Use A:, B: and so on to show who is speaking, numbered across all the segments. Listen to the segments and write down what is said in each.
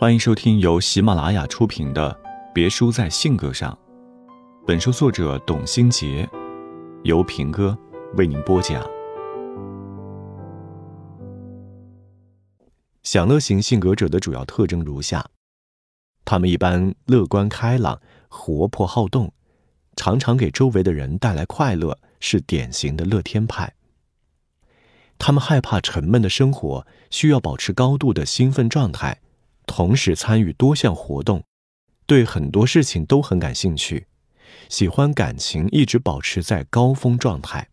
A: 欢迎收听由喜马拉雅出品的《别输在性格上》，本书作者董新杰，由平哥为您播讲。享乐型性格者的主要特征如下：他们一般乐观开朗、活泼好动，常常给周围的人带来快乐，是典型的乐天派。他们害怕沉闷的生活，需要保持高度的兴奋状态。同时参与多项活动，对很多事情都很感兴趣，喜欢感情一直保持在高峰状态。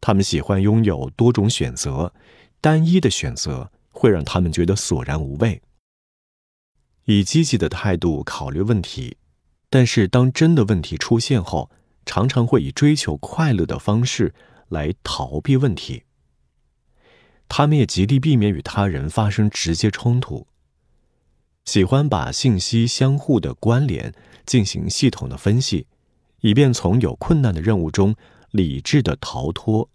A: 他们喜欢拥有多种选择，单一的选择会让他们觉得索然无味。以积极的态度考虑问题，但是当真的问题出现后，常常会以追求快乐的方式来逃避问题。他们也极力避免与他人发生直接冲突，喜欢把信息相互的关联进行系统的分析，以便从有困难的任务中理智的逃脱，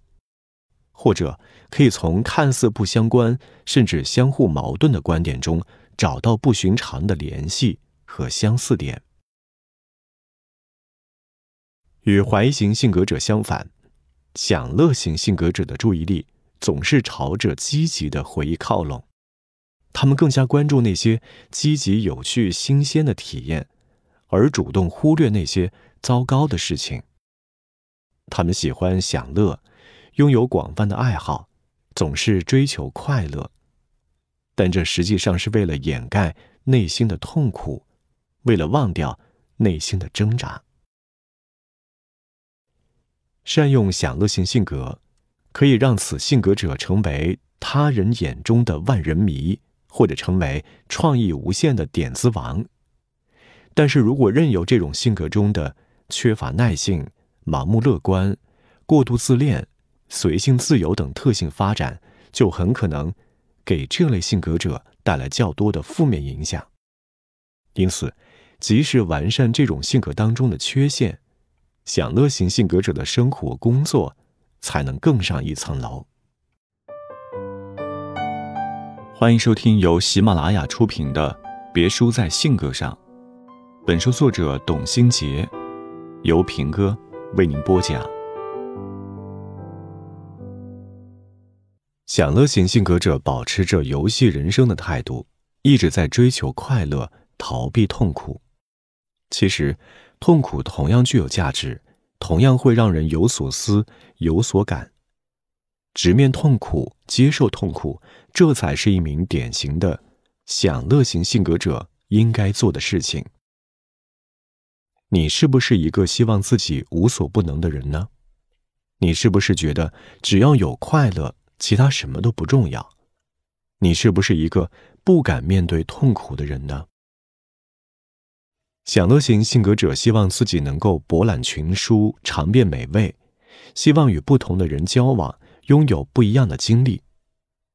A: 或者可以从看似不相关甚至相互矛盾的观点中找到不寻常的联系和相似点。与怀疑型性格者相反，享乐型性格者的注意力。总是朝着积极的回忆靠拢，他们更加关注那些积极、有趣、新鲜的体验，而主动忽略那些糟糕的事情。他们喜欢享乐，拥有广泛的爱好，总是追求快乐，但这实际上是为了掩盖内心的痛苦，为了忘掉内心的挣扎。善用享乐性性格。可以让此性格者成为他人眼中的万人迷，或者成为创意无限的点子王。但是如果任由这种性格中的缺乏耐性、盲目乐观、过度自恋、随性自由等特性发展，就很可能给这类性格者带来较多的负面影响。因此，及时完善这种性格当中的缺陷，享乐型性格者的生活、工作。才能更上一层楼。欢迎收听由喜马拉雅出品的《别输在性格上》，本书作者董新杰，由平哥为您播讲。享乐型性格者保持着游戏人生的态度，一直在追求快乐，逃避痛苦。其实，痛苦同样具有价值，同样会让人有所思。有所感，直面痛苦，接受痛苦，这才是一名典型的享乐型性格者应该做的事情。你是不是一个希望自己无所不能的人呢？你是不是觉得只要有快乐，其他什么都不重要？你是不是一个不敢面对痛苦的人呢？享乐型性格者希望自己能够博览群书，尝遍美味。希望与不同的人交往，拥有不一样的经历，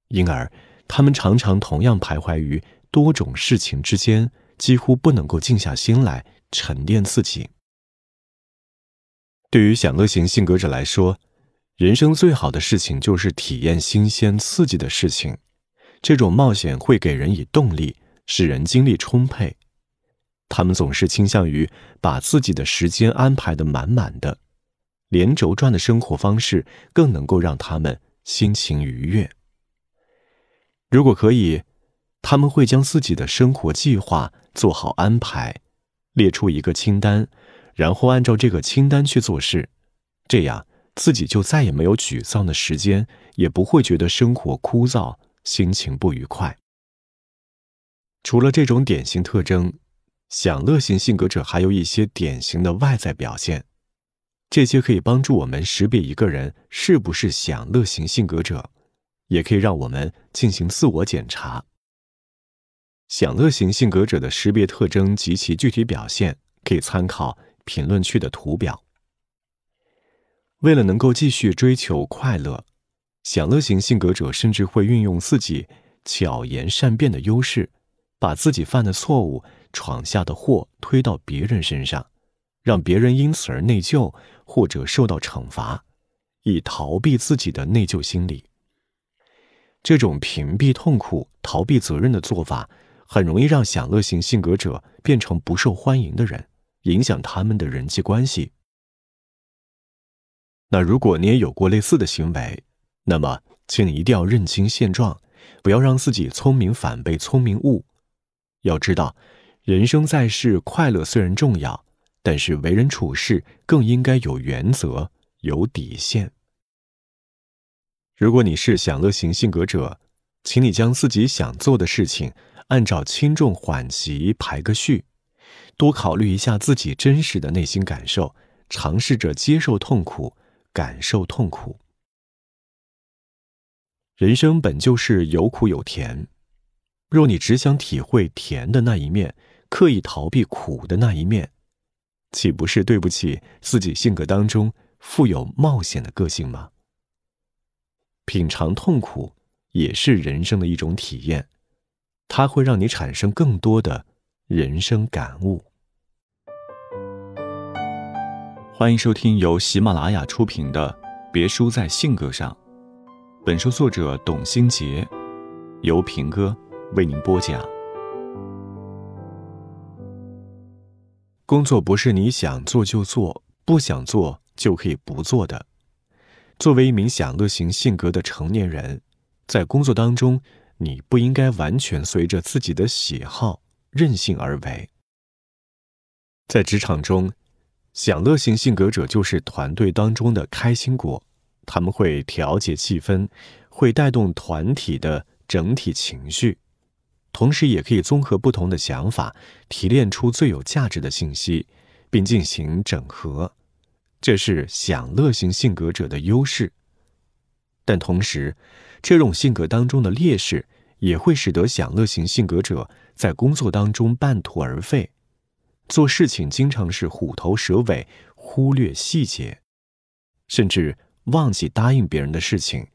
A: 因而他们常常同样徘徊于多种事情之间，几乎不能够静下心来沉淀自己。对于享乐型性格者来说，人生最好的事情就是体验新鲜刺激的事情，这种冒险会给人以动力，使人精力充沛。他们总是倾向于把自己的时间安排的满满的。连轴转的生活方式更能够让他们心情愉悦。如果可以，他们会将自己的生活计划做好安排，列出一个清单，然后按照这个清单去做事，这样自己就再也没有沮丧的时间，也不会觉得生活枯燥、心情不愉快。除了这种典型特征，享乐型性格者还有一些典型的外在表现。这些可以帮助我们识别一个人是不是享乐型性格者，也可以让我们进行自我检查。享乐型性格者的识别特征及其具体表现，可以参考评论区的图表。为了能够继续追求快乐，享乐型性格者甚至会运用自己巧言善辩的优势，把自己犯的错误、闯下的祸推到别人身上。让别人因此而内疚或者受到惩罚，以逃避自己的内疚心理。这种屏蔽痛苦、逃避责任的做法，很容易让享乐型性格者变成不受欢迎的人，影响他们的人际关系。那如果你也有过类似的行为，那么，请你一定要认清现状，不要让自己聪明反被聪明误。要知道，人生在世，快乐虽然重要。但是为人处事更应该有原则、有底线。如果你是享乐型性格者，请你将自己想做的事情按照轻重缓急排个序，多考虑一下自己真实的内心感受，尝试着接受痛苦，感受痛苦。人生本就是有苦有甜，若你只想体会甜的那一面，刻意逃避苦的那一面。岂不是对不起自己性格当中富有冒险的个性吗？品尝痛苦也是人生的一种体验，它会让你产生更多的人生感悟。欢迎收听由喜马拉雅出品的《别输在性格上》，本书作者董新杰，由平哥为您播讲。工作不是你想做就做，不想做就可以不做的。作为一名享乐型性格的成年人，在工作当中，你不应该完全随着自己的喜好任性而为。在职场中，享乐型性格者就是团队当中的开心果，他们会调节气氛，会带动团体的整体情绪。同时，也可以综合不同的想法，提炼出最有价值的信息，并进行整合。这是享乐型性格者的优势，但同时，这种性格当中的劣势也会使得享乐型性格者在工作当中半途而废，做事情经常是虎头蛇尾，忽略细节，甚至忘记答应别人的事情，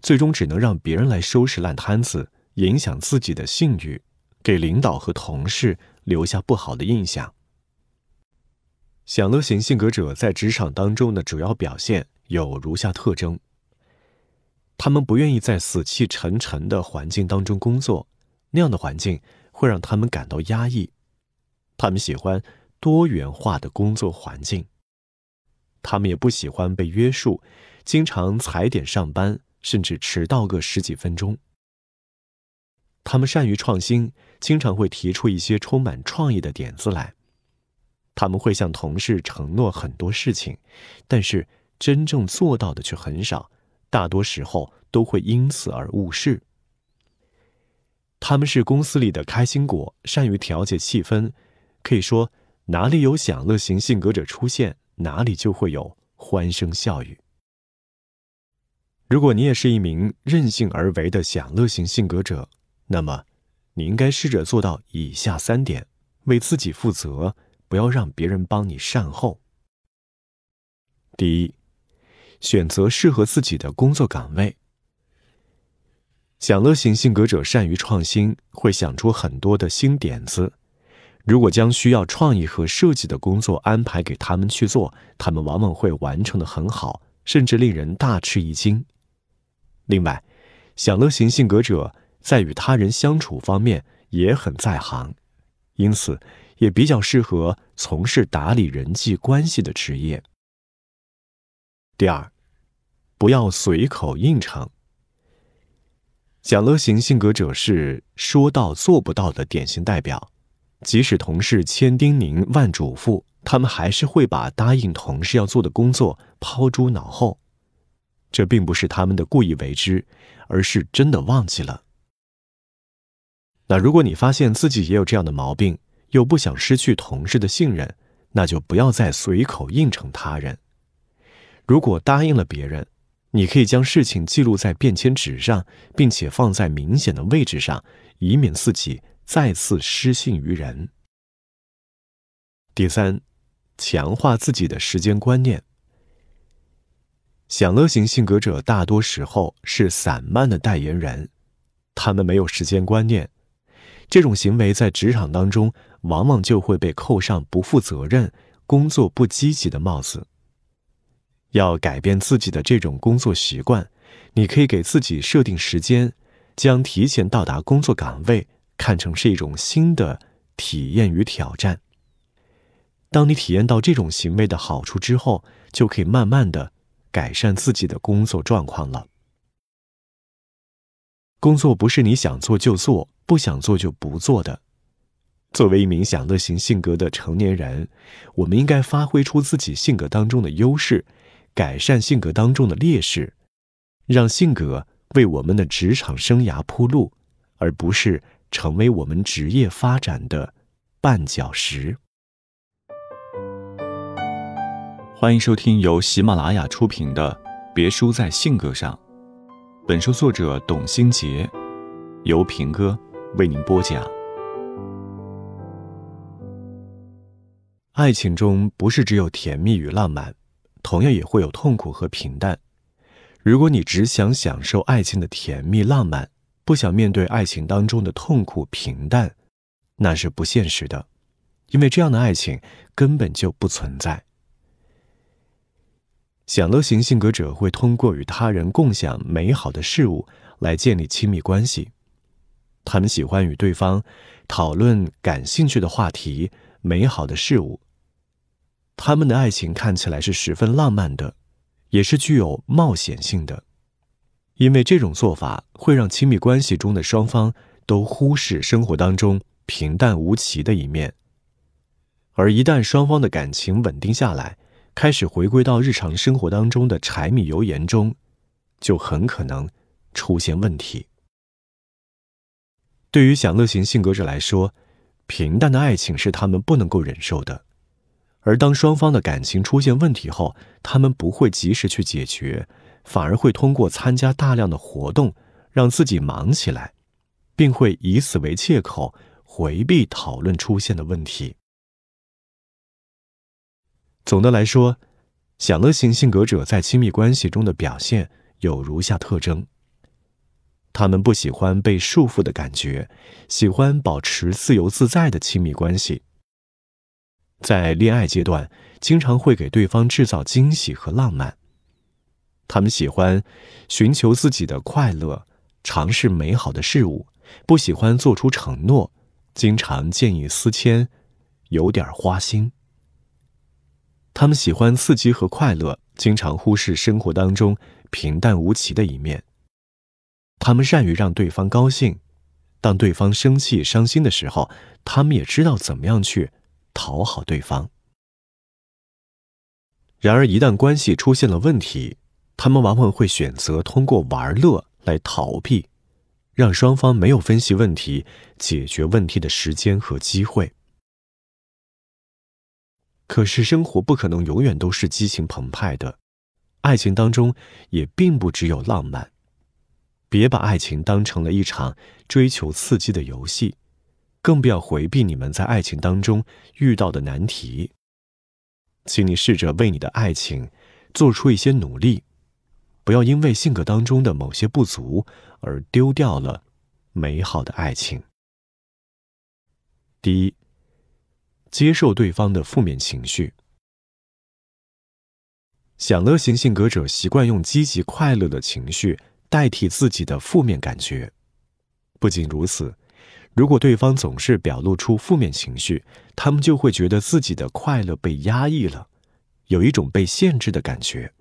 A: 最终只能让别人来收拾烂摊子。影响自己的信誉，给领导和同事留下不好的印象。享乐型性格者在职场当中的主要表现有如下特征：他们不愿意在死气沉沉的环境当中工作，那样的环境会让他们感到压抑。他们喜欢多元化的工作环境，他们也不喜欢被约束，经常踩点上班，甚至迟到个十几分钟。他们善于创新，经常会提出一些充满创意的点子来。他们会向同事承诺很多事情，但是真正做到的却很少，大多时候都会因此而误事。他们是公司里的开心果，善于调节气氛，可以说哪里有享乐型性格者出现，哪里就会有欢声笑语。如果你也是一名任性而为的享乐型性格者，那么，你应该试着做到以下三点：为自己负责，不要让别人帮你善后。第一，选择适合自己的工作岗位。享乐型性格者善于创新，会想出很多的新点子。如果将需要创意和设计的工作安排给他们去做，他们往往会完成的很好，甚至令人大吃一惊。另外，享乐型性格者。在与他人相处方面也很在行，因此也比较适合从事打理人际关系的职业。第二，不要随口应承。享乐型性格者是说到做不到的典型代表，即使同事千叮咛万嘱咐，他们还是会把答应同事要做的工作抛诸脑后。这并不是他们的故意为之，而是真的忘记了。那如果你发现自己也有这样的毛病，又不想失去同事的信任，那就不要再随口应承他人。如果答应了别人，你可以将事情记录在便签纸上，并且放在明显的位置上，以免自己再次失信于人。第三，强化自己的时间观念。享乐型性格者大多时候是散漫的代言人，他们没有时间观念。这种行为在职场当中，往往就会被扣上不负责任、工作不积极的帽子。要改变自己的这种工作习惯，你可以给自己设定时间，将提前到达工作岗位看成是一种新的体验与挑战。当你体验到这种行为的好处之后，就可以慢慢的改善自己的工作状况了。工作不是你想做就做，不想做就不做的。作为一名享乐型性格的成年人，我们应该发挥出自己性格当中的优势，改善性格当中的劣势，让性格为我们的职场生涯铺路，而不是成为我们职业发展的绊脚石。欢迎收听由喜马拉雅出品的《别输在性格上》。本书作者董新杰，由平哥为您播讲。爱情中不是只有甜蜜与浪漫，同样也会有痛苦和平淡。如果你只想享受爱情的甜蜜浪漫，不想面对爱情当中的痛苦平淡，那是不现实的，因为这样的爱情根本就不存在。享乐型性格者会通过与他人共享美好的事物来建立亲密关系，他们喜欢与对方讨论感兴趣的话题、美好的事物。他们的爱情看起来是十分浪漫的，也是具有冒险性的，因为这种做法会让亲密关系中的双方都忽视生活当中平淡无奇的一面，而一旦双方的感情稳定下来。开始回归到日常生活当中的柴米油盐中，就很可能出现问题。对于享乐型性格者来说，平淡的爱情是他们不能够忍受的。而当双方的感情出现问题后，他们不会及时去解决，反而会通过参加大量的活动让自己忙起来，并会以此为借口回避讨论出现的问题。总的来说，享乐型性格者在亲密关系中的表现有如下特征：他们不喜欢被束缚的感觉，喜欢保持自由自在的亲密关系。在恋爱阶段，经常会给对方制造惊喜和浪漫。他们喜欢寻求自己的快乐，尝试美好的事物，不喜欢做出承诺，经常见异思迁，有点花心。他们喜欢刺激和快乐，经常忽视生活当中平淡无奇的一面。他们善于让对方高兴，当对方生气、伤心的时候，他们也知道怎么样去讨好对方。然而，一旦关系出现了问题，他们往往会选择通过玩乐来逃避，让双方没有分析问题、解决问题的时间和机会。可是生活不可能永远都是激情澎湃的，爱情当中也并不只有浪漫。别把爱情当成了一场追求刺激的游戏，更不要回避你们在爱情当中遇到的难题。请你试着为你的爱情做出一些努力，不要因为性格当中的某些不足而丢掉了美好的爱情。第一。接受对方的负面情绪。享乐型性格者习惯用积极快乐的情绪代替自己的负面感觉。不仅如此，如果对方总是表露出负面情绪，他们就会觉得自己的快乐被压抑了，有一种被限制的感觉。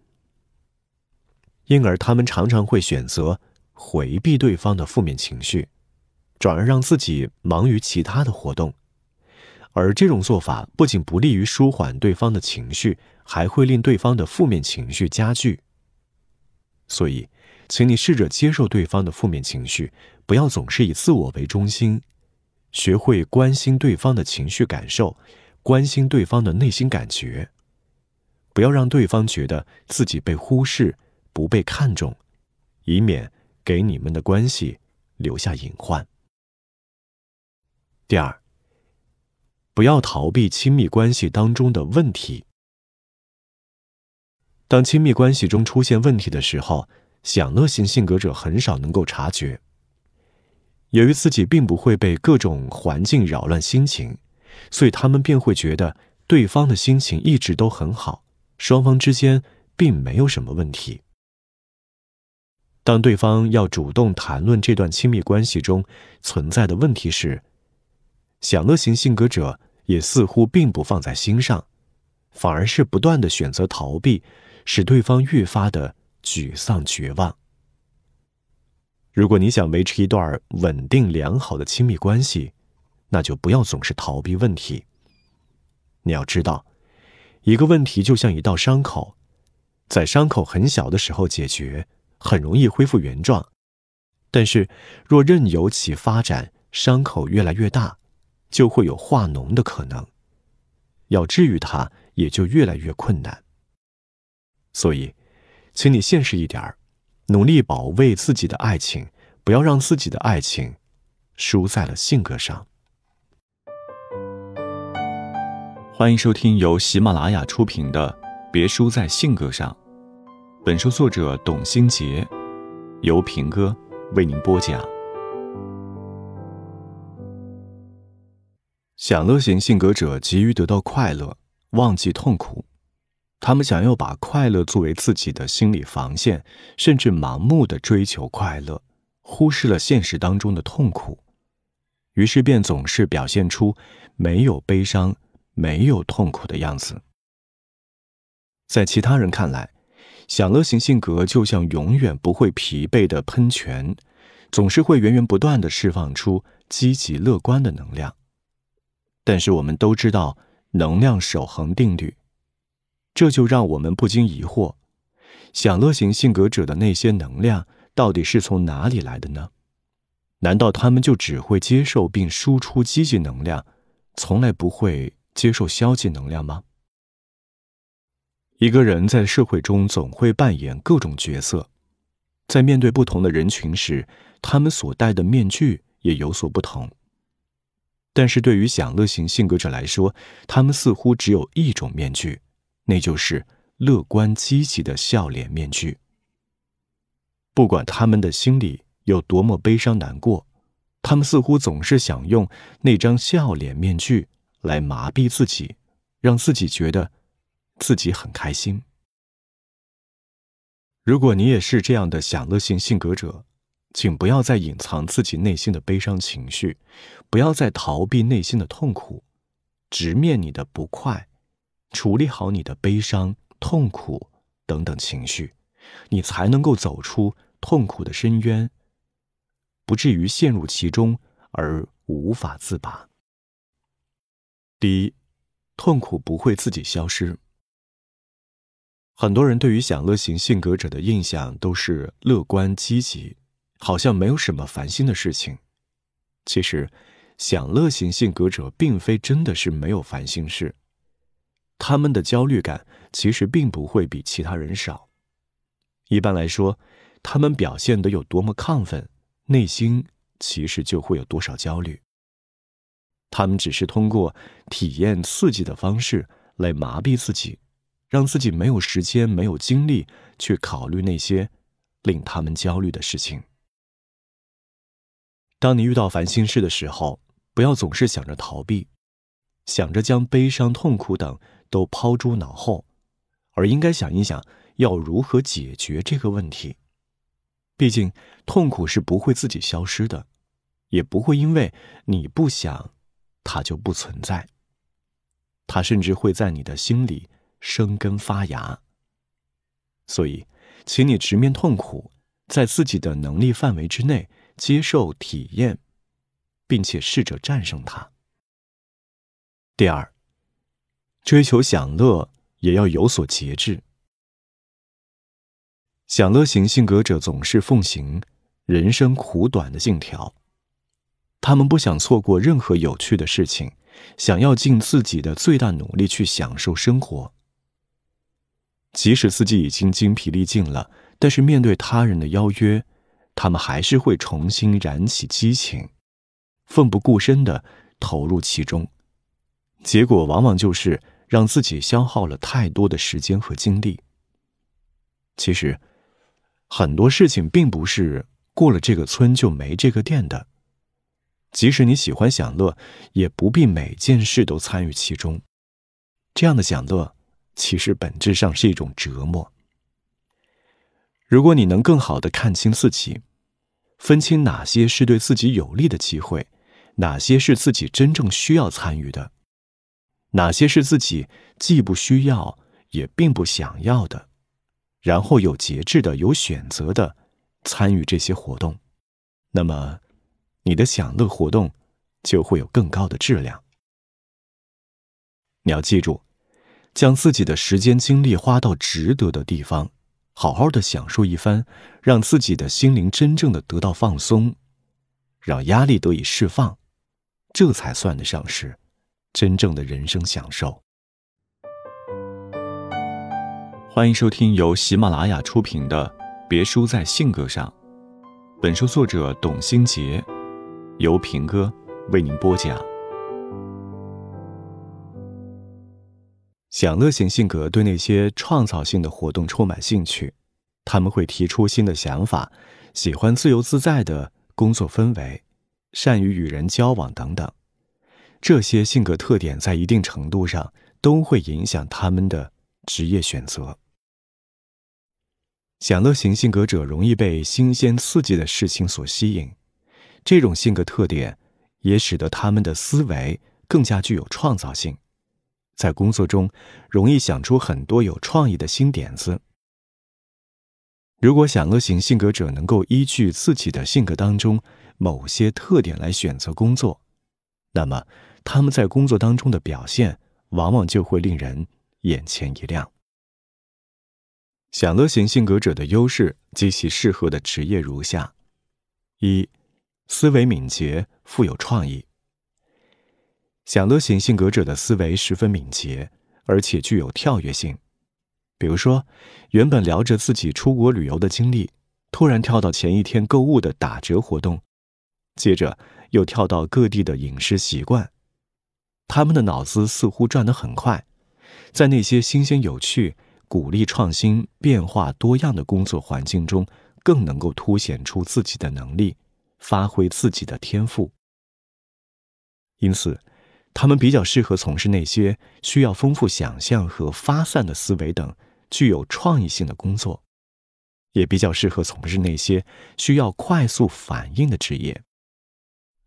A: 因而，他们常常会选择回避对方的负面情绪，转而让自己忙于其他的活动。而这种做法不仅不利于舒缓对方的情绪，还会令对方的负面情绪加剧。所以，请你试着接受对方的负面情绪，不要总是以自我为中心，学会关心对方的情绪感受，关心对方的内心感觉，不要让对方觉得自己被忽视、不被看重，以免给你们的关系留下隐患。第二。不要逃避亲密关系当中的问题。当亲密关系中出现问题的时候，享乐型性格者很少能够察觉。由于自己并不会被各种环境扰乱心情，所以他们便会觉得对方的心情一直都很好，双方之间并没有什么问题。当对方要主动谈论这段亲密关系中存在的问题时，享乐型性格者。也似乎并不放在心上，反而是不断的选择逃避，使对方愈发的沮丧绝望。如果你想维持一段稳定良好的亲密关系，那就不要总是逃避问题。你要知道，一个问题就像一道伤口，在伤口很小的时候解决，很容易恢复原状；但是若任由其发展，伤口越来越大。就会有化脓的可能，要治愈它也就越来越困难。所以，请你现实一点儿，努力保卫自己的爱情，不要让自己的爱情输在了性格上。欢迎收听由喜马拉雅出品的《别输在性格上》，本书作者董新杰，由平哥为您播讲。享乐型性格者急于得到快乐，忘记痛苦。他们想要把快乐作为自己的心理防线，甚至盲目的追求快乐，忽视了现实当中的痛苦。于是便总是表现出没有悲伤、没有痛苦的样子。在其他人看来，享乐型性格就像永远不会疲惫的喷泉，总是会源源不断的释放出积极乐观的能量。但是我们都知道能量守恒定律，这就让我们不禁疑惑：享乐型性格者的那些能量到底是从哪里来的呢？难道他们就只会接受并输出积极能量，从来不会接受消极能量吗？一个人在社会中总会扮演各种角色，在面对不同的人群时，他们所戴的面具也有所不同。但是对于享乐型性格者来说，他们似乎只有一种面具，那就是乐观积极的笑脸面具。不管他们的心里有多么悲伤难过，他们似乎总是想用那张笑脸面具来麻痹自己，让自己觉得自己很开心。如果你也是这样的享乐型性格者，请不要再隐藏自己内心的悲伤情绪。不要再逃避内心的痛苦，直面你的不快，处理好你的悲伤、痛苦等等情绪，你才能够走出痛苦的深渊，不至于陷入其中而无法自拔。第一，痛苦不会自己消失。很多人对于享乐型性格者的印象都是乐观积极，好像没有什么烦心的事情，其实。享乐型性格者并非真的是没有烦心事，他们的焦虑感其实并不会比其他人少。一般来说，他们表现的有多么亢奋，内心其实就会有多少焦虑。他们只是通过体验刺激的方式来麻痹自己，让自己没有时间、没有精力去考虑那些令他们焦虑的事情。当你遇到烦心事的时候，不要总是想着逃避，想着将悲伤、痛苦等都抛诸脑后，而应该想一想要如何解决这个问题。毕竟，痛苦是不会自己消失的，也不会因为你不想，它就不存在。它甚至会在你的心里生根发芽。所以，请你直面痛苦，在自己的能力范围之内接受体验。并且试着战胜它。第二，追求享乐也要有所节制。享乐型性格者总是奉行“人生苦短”的信条，他们不想错过任何有趣的事情，想要尽自己的最大努力去享受生活。即使自己已经精疲力尽了，但是面对他人的邀约，他们还是会重新燃起激情。奋不顾身地投入其中，结果往往就是让自己消耗了太多的时间和精力。其实很多事情并不是过了这个村就没这个店的，即使你喜欢享乐，也不必每件事都参与其中。这样的享乐其实本质上是一种折磨。如果你能更好的看清自己，分清哪些是对自己有利的机会。哪些是自己真正需要参与的，哪些是自己既不需要也并不想要的，然后有节制的、有选择的参与这些活动，那么你的享乐活动就会有更高的质量。你要记住，将自己的时间、精力花到值得的地方，好好的享受一番，让自己的心灵真正的得到放松，让压力得以释放。这才算得上是真正的人生享受。欢迎收听由喜马拉雅出品的《别输在性格上》，本书作者董新杰，由平哥为您播讲。享乐型性格对那些创造性的活动充满兴趣，他们会提出新的想法，喜欢自由自在的工作氛围。善于与人交往等等，这些性格特点在一定程度上都会影响他们的职业选择。享乐型性格者容易被新鲜刺激的事情所吸引，这种性格特点也使得他们的思维更加具有创造性，在工作中容易想出很多有创意的新点子。如果享乐型性格者能够依据自己的性格当中，某些特点来选择工作，那么他们在工作当中的表现往往就会令人眼前一亮。享乐型性格者的优势及其适合的职业如下：一、思维敏捷，富有创意。享乐型性格者的思维十分敏捷，而且具有跳跃性。比如说，原本聊着自己出国旅游的经历，突然跳到前一天购物的打折活动。接着又跳到各地的饮食习惯，他们的脑子似乎转得很快，在那些新鲜、有趣、鼓励创新、变化多样的工作环境中，更能够凸显出自己的能力，发挥自己的天赋。因此，他们比较适合从事那些需要丰富想象和发散的思维等具有创意性的工作，也比较适合从事那些需要快速反应的职业。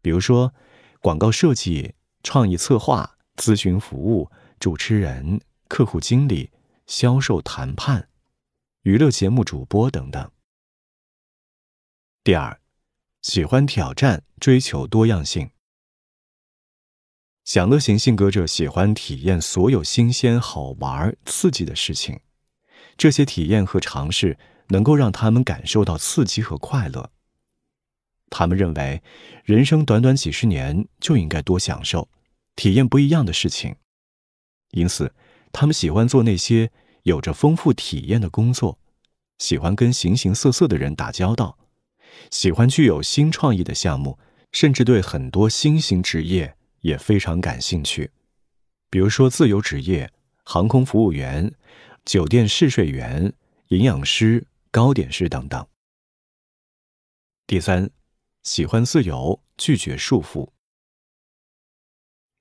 A: 比如说，广告设计、创意策划、咨询服务、主持人、客户经理、销售谈判、娱乐节目主播等等。第二，喜欢挑战，追求多样性。享乐型性格者喜欢体验所有新鲜、好玩、刺激的事情，这些体验和尝试能够让他们感受到刺激和快乐。他们认为，人生短短几十年就应该多享受，体验不一样的事情，因此，他们喜欢做那些有着丰富体验的工作，喜欢跟形形色色的人打交道，喜欢具有新创意的项目，甚至对很多新型职业也非常感兴趣，比如说自由职业、航空服务员、酒店试睡员、营养师、糕点师等等。第三。喜欢自由，拒绝束缚。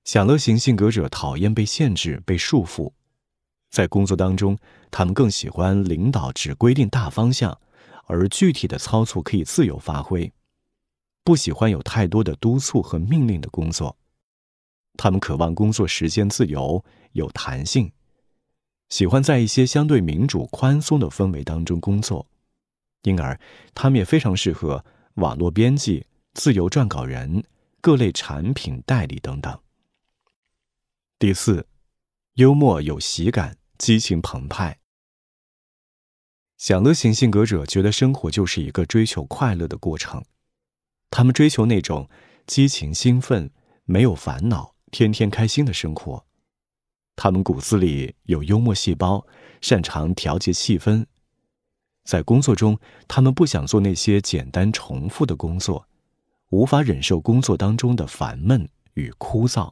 A: 享乐型性格者讨厌被限制、被束缚，在工作当中，他们更喜欢领导只规定大方向，而具体的操作可以自由发挥。不喜欢有太多的督促和命令的工作。他们渴望工作时间自由、有弹性，喜欢在一些相对民主、宽松的氛围当中工作。因而，他们也非常适合。网络编辑、自由撰稿人、各类产品代理等等。第四，幽默有喜感，激情澎湃。享乐型性格者觉得生活就是一个追求快乐的过程，他们追求那种激情、兴奋、没有烦恼、天天开心的生活。他们骨子里有幽默细胞，擅长调节气氛。在工作中，他们不想做那些简单重复的工作，无法忍受工作当中的烦闷与枯燥，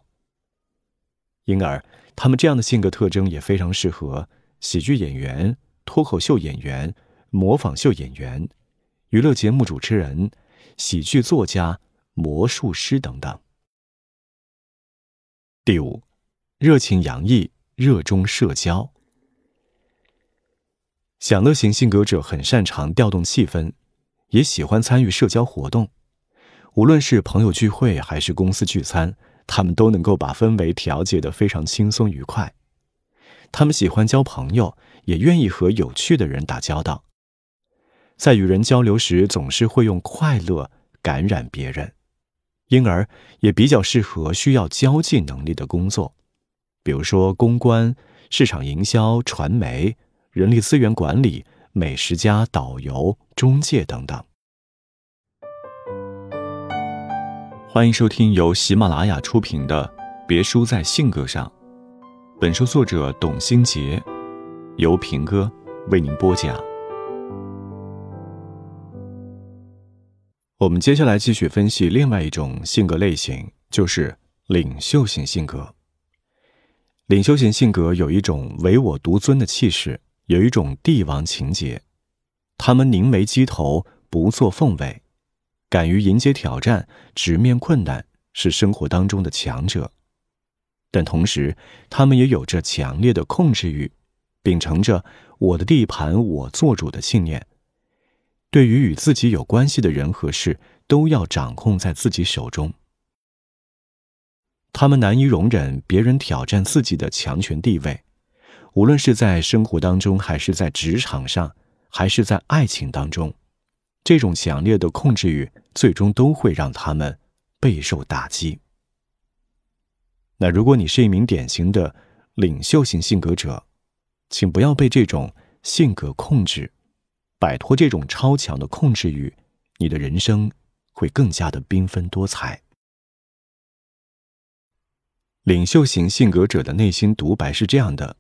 A: 因而他们这样的性格特征也非常适合喜剧演员、脱口秀演员、模仿秀演员、娱乐节目主持人、喜剧作家、魔术师等等。第五，热情洋溢，热衷社交。享乐型性格者很擅长调动气氛，也喜欢参与社交活动。无论是朋友聚会还是公司聚餐，他们都能够把氛围调节得非常轻松愉快。他们喜欢交朋友，也愿意和有趣的人打交道。在与人交流时，总是会用快乐感染别人，因而也比较适合需要交际能力的工作，比如说公关、市场营销、传媒。人力资源管理、美食家、导游、中介等等。欢迎收听由喜马拉雅出品的《别输在性格上》，本书作者董新杰，由平哥为您播讲。我们接下来继续分析另外一种性格类型，就是领袖型性格。领袖型性格有一种唯我独尊的气势。有一种帝王情结，他们宁为鸡头不做凤尾，敢于迎接挑战，直面困难，是生活当中的强者。但同时，他们也有着强烈的控制欲，秉承着“我的地盘我做主”的信念，对于与自己有关系的人和事，都要掌控在自己手中。他们难以容忍别人挑战自己的强权地位。无论是在生活当中，还是在职场上，还是在爱情当中，这种强烈的控制欲最终都会让他们备受打击。那如果你是一名典型的领袖型性格者，请不要被这种性格控制，摆脱这种超强的控制欲，你的人生会更加的缤纷多彩。领袖型性格者的内心独白是这样的。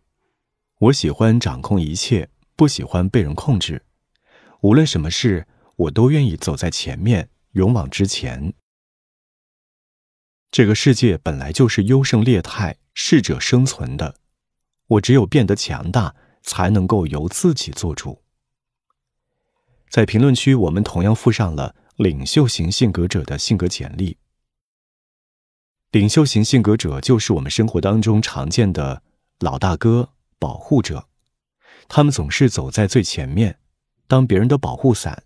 A: 我喜欢掌控一切，不喜欢被人控制。无论什么事，我都愿意走在前面，勇往直前。这个世界本来就是优胜劣汰、适者生存的。我只有变得强大，才能够由自己做主。在评论区，我们同样附上了领袖型性格者的性格简历。领袖型性格者就是我们生活当中常见的老大哥。保护者，他们总是走在最前面，当别人的保护伞。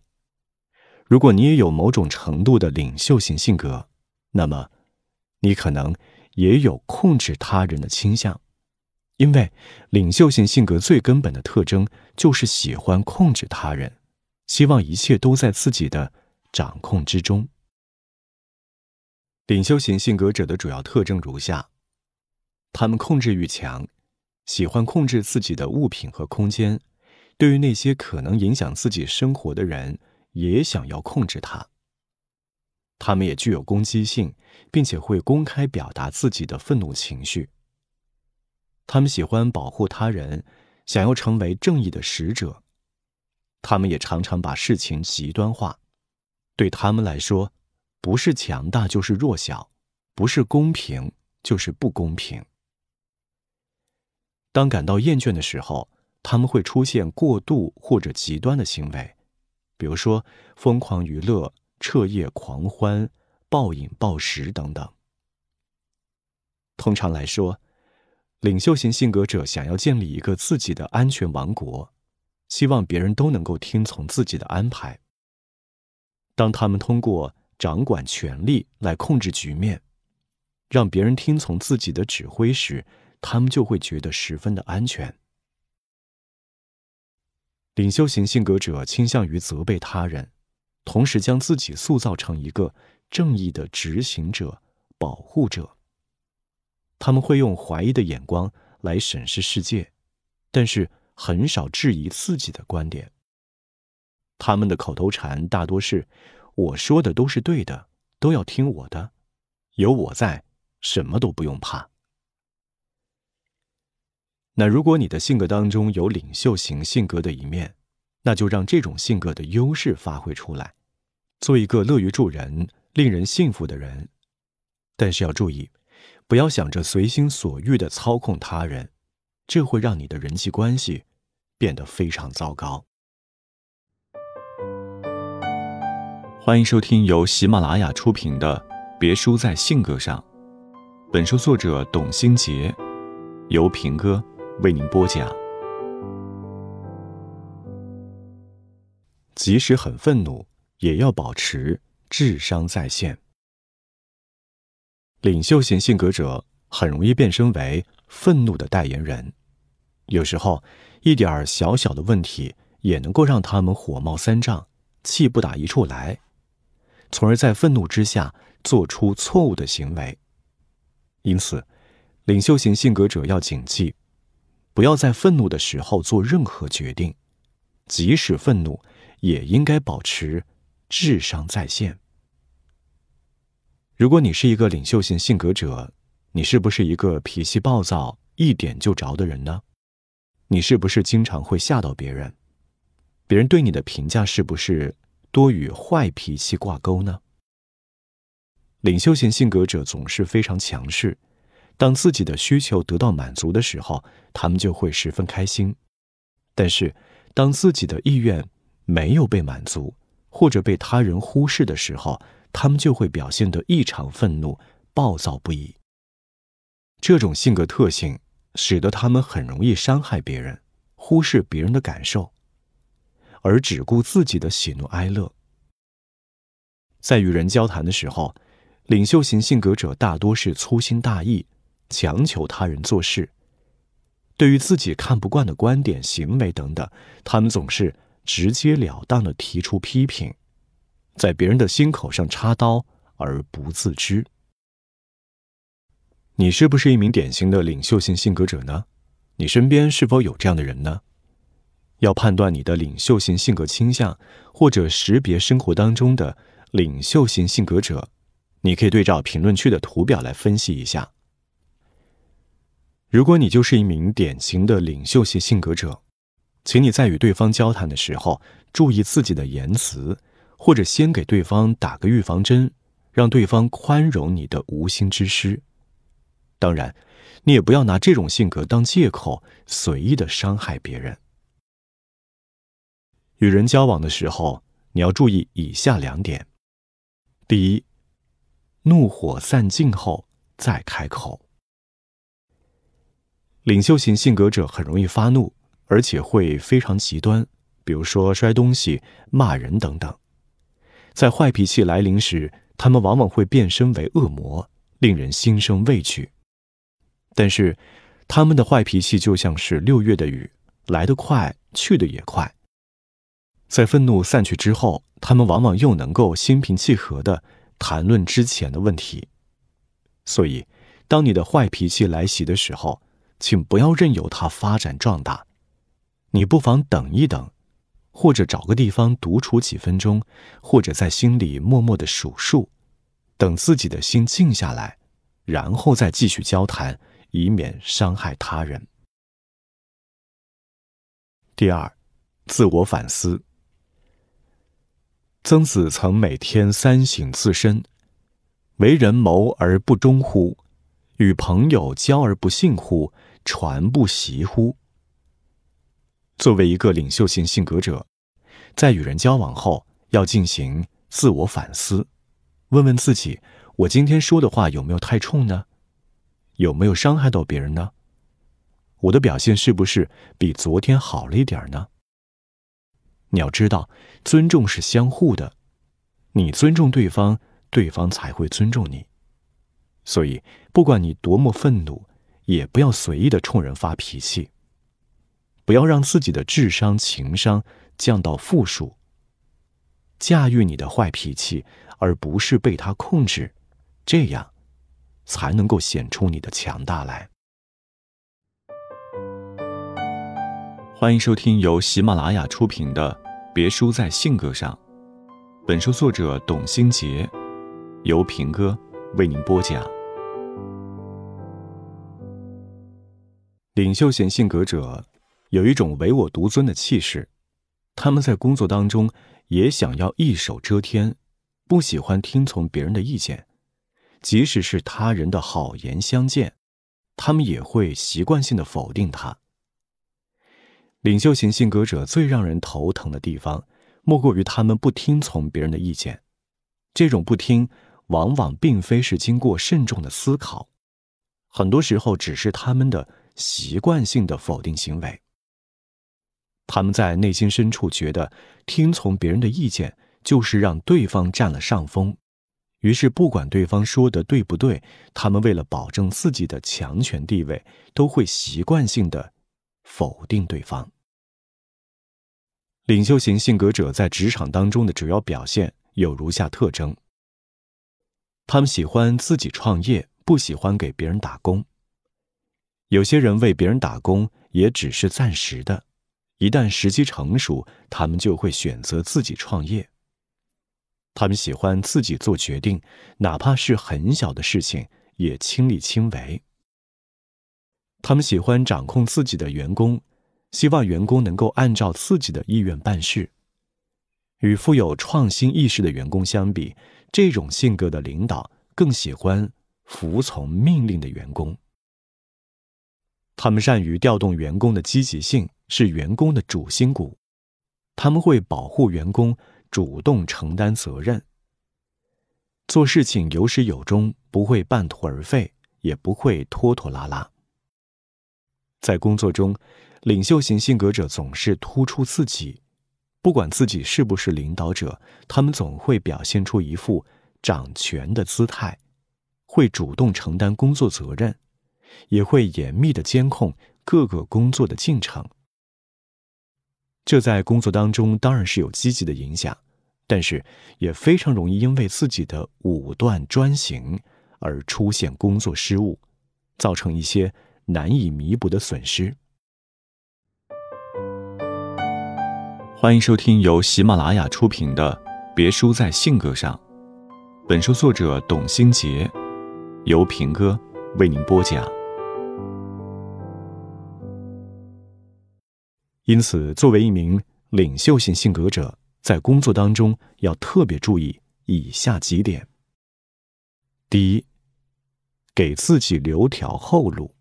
A: 如果你也有某种程度的领袖型性格，那么你可能也有控制他人的倾向，因为领袖型性格最根本的特征就是喜欢控制他人，希望一切都在自己的掌控之中。领袖型性格者的主要特征如下：他们控制欲强。喜欢控制自己的物品和空间，对于那些可能影响自己生活的人，也想要控制他。他们也具有攻击性，并且会公开表达自己的愤怒情绪。他们喜欢保护他人，想要成为正义的使者。他们也常常把事情极端化，对他们来说，不是强大就是弱小，不是公平就是不公平。当感到厌倦的时候，他们会出现过度或者极端的行为，比如说疯狂娱乐、彻夜狂欢、暴饮暴食等等。通常来说，领袖型性格者想要建立一个自己的安全王国，希望别人都能够听从自己的安排。当他们通过掌管权力来控制局面，让别人听从自己的指挥时。他们就会觉得十分的安全。领袖型性格者倾向于责备他人，同时将自己塑造成一个正义的执行者、保护者。他们会用怀疑的眼光来审视世界，但是很少质疑自己的观点。他们的口头禅大多是：“我说的都是对的，都要听我的，有我在，什么都不用怕。”那如果你的性格当中有领袖型性格的一面，那就让这种性格的优势发挥出来，做一个乐于助人、令人信服的人。但是要注意，不要想着随心所欲的操控他人，这会让你的人际关系变得非常糟糕。欢迎收听由喜马拉雅出品的《别输在性格上》，本书作者董新杰，由平哥。为您播讲。即使很愤怒，也要保持智商在线。领袖型性格者很容易变身为愤怒的代言人，有时候一点小小的问题也能够让他们火冒三丈、气不打一处来，从而在愤怒之下做出错误的行为。因此，领袖型性格者要谨记。不要在愤怒的时候做任何决定，即使愤怒，也应该保持智商在线。如果你是一个领袖型性格者，你是不是一个脾气暴躁、一点就着的人呢？你是不是经常会吓到别人？别人对你的评价是不是多与坏脾气挂钩呢？领袖型性格者总是非常强势。当自己的需求得到满足的时候，他们就会十分开心；但是，当自己的意愿没有被满足，或者被他人忽视的时候，他们就会表现得异常愤怒、暴躁不已。这种性格特性使得他们很容易伤害别人，忽视别人的感受，而只顾自己的喜怒哀乐。在与人交谈的时候，领袖型性格者大多是粗心大意。强求他人做事，对于自己看不惯的观点、行为等等，他们总是直截了当的提出批评，在别人的心口上插刀而不自知。你是不是一名典型的领袖性性格者呢？你身边是否有这样的人呢？要判断你的领袖型性格倾向，或者识别生活当中的领袖型性格者，你可以对照评论区的图表来分析一下。如果你就是一名典型的领袖型性格者，请你在与对方交谈的时候注意自己的言辞，或者先给对方打个预防针，让对方宽容你的无心之失。当然，你也不要拿这种性格当借口，随意的伤害别人。与人交往的时候，你要注意以下两点：第一，怒火散尽后再开口。领袖型性格者很容易发怒，而且会非常极端，比如说摔东西、骂人等等。在坏脾气来临时，他们往往会变身为恶魔，令人心生畏惧。但是，他们的坏脾气就像是六月的雨，来得快，去得也快。在愤怒散去之后，他们往往又能够心平气和地谈论之前的问题。所以，当你的坏脾气来袭的时候，请不要任由它发展壮大，你不妨等一等，或者找个地方独处几分钟，或者在心里默默的数数，等自己的心静下来，然后再继续交谈，以免伤害他人。第二，自我反思。曾子曾每天三省自身：，为人谋而不忠乎？与朋友交而不信乎？传不习乎？作为一个领袖性性格者，在与人交往后，要进行自我反思，问问自己：我今天说的话有没有太冲呢？有没有伤害到别人呢？我的表现是不是比昨天好了一点呢？你要知道，尊重是相互的，你尊重对方，对方才会尊重你。所以，不管你多么愤怒。也不要随意的冲人发脾气，不要让自己的智商、情商降到负数。驾驭你的坏脾气，而不是被他控制，这样才能够显出你的强大来。欢迎收听由喜马拉雅出品的《别输在性格上》，本书作者董新杰，由平哥为您播讲。领袖型性格者有一种唯我独尊的气势，他们在工作当中也想要一手遮天，不喜欢听从别人的意见，即使是他人的好言相见，他们也会习惯性的否定他。领袖型性格者最让人头疼的地方，莫过于他们不听从别人的意见，这种不听往往并非是经过慎重的思考，很多时候只是他们的。习惯性的否定行为。他们在内心深处觉得，听从别人的意见就是让对方占了上风，于是不管对方说的对不对，他们为了保证自己的强权地位，都会习惯性的否定对方。领袖型性格者在职场当中的主要表现有如下特征：他们喜欢自己创业，不喜欢给别人打工。有些人为别人打工也只是暂时的，一旦时机成熟，他们就会选择自己创业。他们喜欢自己做决定，哪怕是很小的事情也亲力亲为。他们喜欢掌控自己的员工，希望员工能够按照自己的意愿办事。与富有创新意识的员工相比，这种性格的领导更喜欢服从命令的员工。他们善于调动员工的积极性，是员工的主心骨。他们会保护员工，主动承担责任，做事情有始有终，不会半途而废，也不会拖拖拉拉。在工作中，领袖型性格者总是突出自己，不管自己是不是领导者，他们总会表现出一副掌权的姿态，会主动承担工作责任。也会严密的监控各个工作的进程，这在工作当中当然是有积极的影响，但是也非常容易因为自己的武断专行而出现工作失误，造成一些难以弥补的损失。欢迎收听由喜马拉雅出品的《别输在性格上》，本书作者董新杰，由平哥为您播讲。因此，作为一名领袖性性格者，在工作当中要特别注意以下几点：第一，给自己留条后路。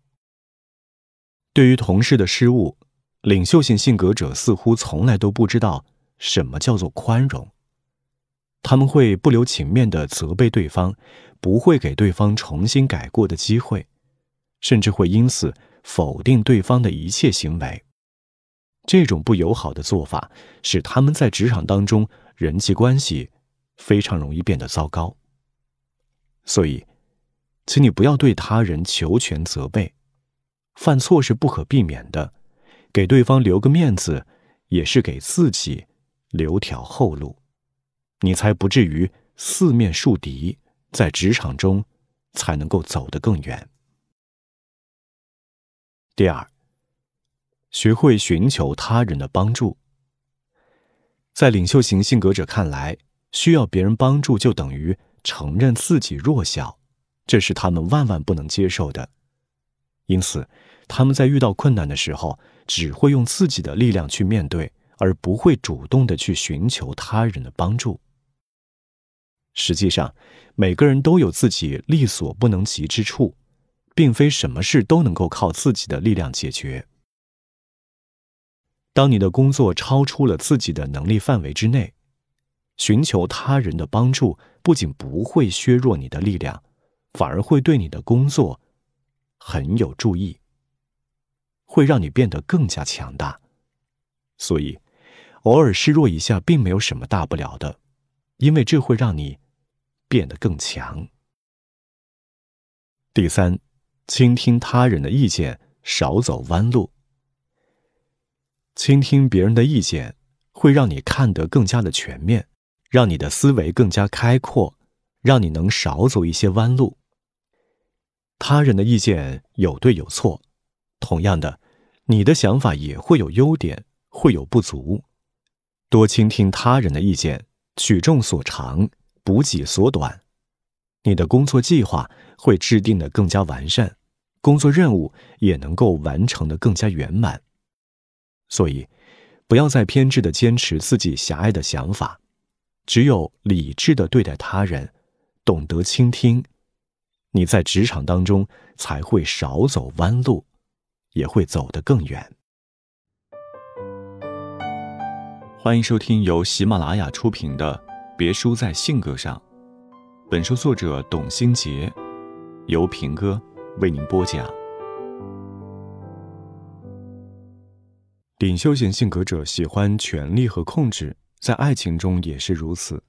A: 对于同事的失误，领袖性性格者似乎从来都不知道什么叫做宽容，他们会不留情面的责备对方，不会给对方重新改过的机会，甚至会因此否定对方的一切行为。这种不友好的做法使他们在职场当中人际关系非常容易变得糟糕。所以，请你不要对他人求全责备，犯错是不可避免的，给对方留个面子，也是给自己留条后路，你才不至于四面树敌，在职场中才能够走得更远。第二。学会寻求他人的帮助，在领袖型性格者看来，需要别人帮助就等于承认自己弱小，这是他们万万不能接受的。因此，他们在遇到困难的时候，只会用自己的力量去面对，而不会主动的去寻求他人的帮助。实际上，每个人都有自己力所不能及之处，并非什么事都能够靠自己的力量解决。当你的工作超出了自己的能力范围之内，寻求他人的帮助不仅不会削弱你的力量，反而会对你的工作很有助益，会让你变得更加强大。所以，偶尔示弱一下并没有什么大不了的，因为这会让你变得更强。第三，倾听他人的意见，少走弯路。倾听别人的意见，会让你看得更加的全面，让你的思维更加开阔，让你能少走一些弯路。他人的意见有对有错，同样的，你的想法也会有优点，会有不足。多倾听他人的意见，取众所长，补己所短，你的工作计划会制定的更加完善，工作任务也能够完成的更加圆满。所以，不要再偏执的坚持自己狭隘的想法，只有理智的对待他人，懂得倾听，你在职场当中才会少走弯路，也会走得更远。欢迎收听由喜马拉雅出品的《别输在性格上》，本书作者董新杰，由平哥为您播讲。领袖型性格者喜欢权力和控制，在爱情中也是如此。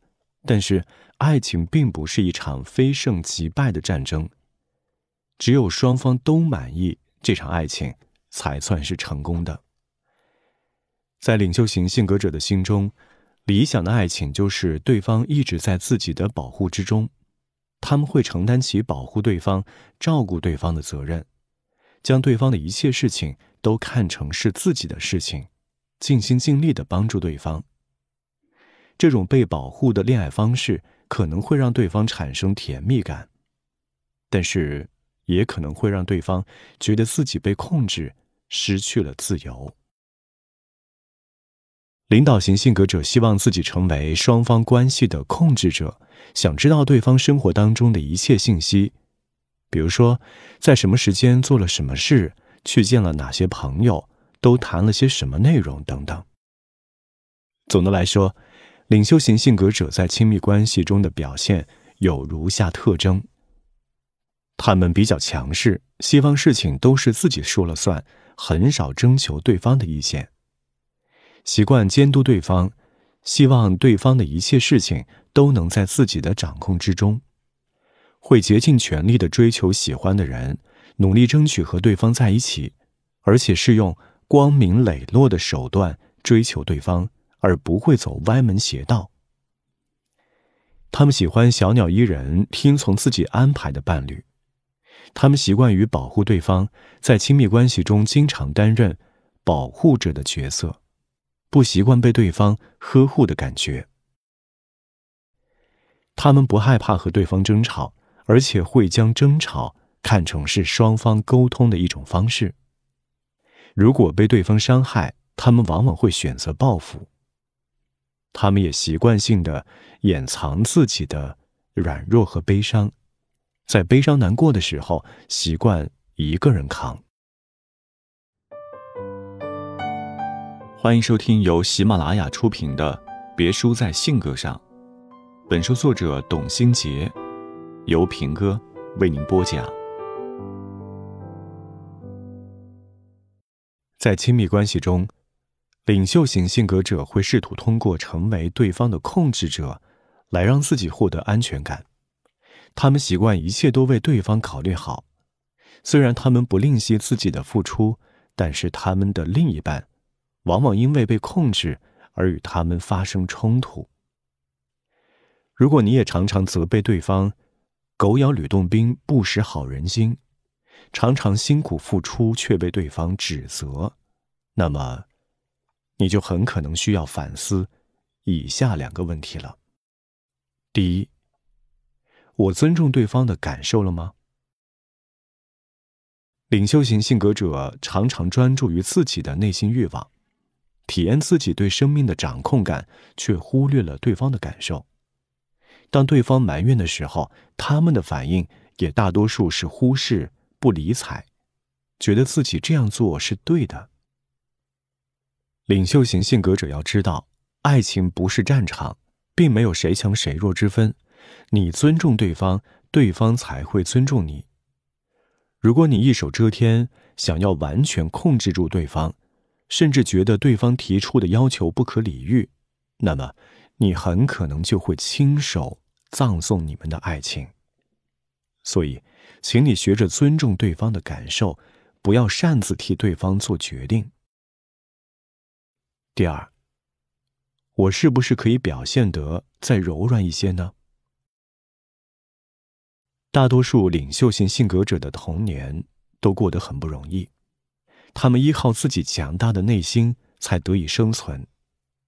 A: 但是，爱情并不是一场非胜即败的战争，只有双方都满意，这场爱情才算是成功的。在领袖型性格者的心中，理想的爱情就是对方一直在自己的保护之中，他们会承担起保护对方、照顾对方的责任，将对方的一切事情。都看成是自己的事情，尽心尽力的帮助对方。这种被保护的恋爱方式可能会让对方产生甜蜜感，但是也可能会让对方觉得自己被控制，失去了自由。领导型性格者希望自己成为双方关系的控制者，想知道对方生活当中的一切信息，比如说在什么时间做了什么事。去见了哪些朋友，都谈了些什么内容等等。总的来说，领袖型性格者在亲密关系中的表现有如下特征：他们比较强势，希望事情都是自己说了算，很少征求对方的意见，习惯监督对方，希望对方的一切事情都能在自己的掌控之中，会竭尽全力地追求喜欢的人。努力争取和对方在一起，而且是用光明磊落的手段追求对方，而不会走歪门邪道。他们喜欢小鸟依人、听从自己安排的伴侣。他们习惯于保护对方，在亲密关系中经常担任保护者的角色，不习惯被对方呵护的感觉。他们不害怕和对方争吵，而且会将争吵。看成是双方沟通的一种方式。如果被对方伤害，他们往往会选择报复。他们也习惯性的掩藏自己的软弱和悲伤，在悲伤难过的时候，习惯一个人扛。欢迎收听由喜马拉雅出品的《别输在性格上》，本书作者董新杰，由平哥为您播讲。在亲密关系中，领袖型性格者会试图通过成为对方的控制者，来让自己获得安全感。他们习惯一切都为对方考虑好，虽然他们不吝惜自己的付出，但是他们的另一半，往往因为被控制而与他们发生冲突。如果你也常常责备对方，狗咬吕洞宾，不识好人心。常常辛苦付出，却被对方指责，那么你就很可能需要反思以下两个问题了。第一，我尊重对方的感受了吗？领袖型性格者常常专注于自己的内心欲望，体验自己对生命的掌控感，却忽略了对方的感受。当对方埋怨的时候，他们的反应也大多数是忽视。不理睬，觉得自己这样做是对的。领袖型性格者要知道，爱情不是战场，并没有谁强谁弱之分。你尊重对方，对方才会尊重你。如果你一手遮天，想要完全控制住对方，甚至觉得对方提出的要求不可理喻，那么你很可能就会亲手葬送你们的爱情。所以。请你学着尊重对方的感受，不要擅自替对方做决定。第二，我是不是可以表现得再柔软一些呢？大多数领袖性性格者的童年都过得很不容易，他们依靠自己强大的内心才得以生存，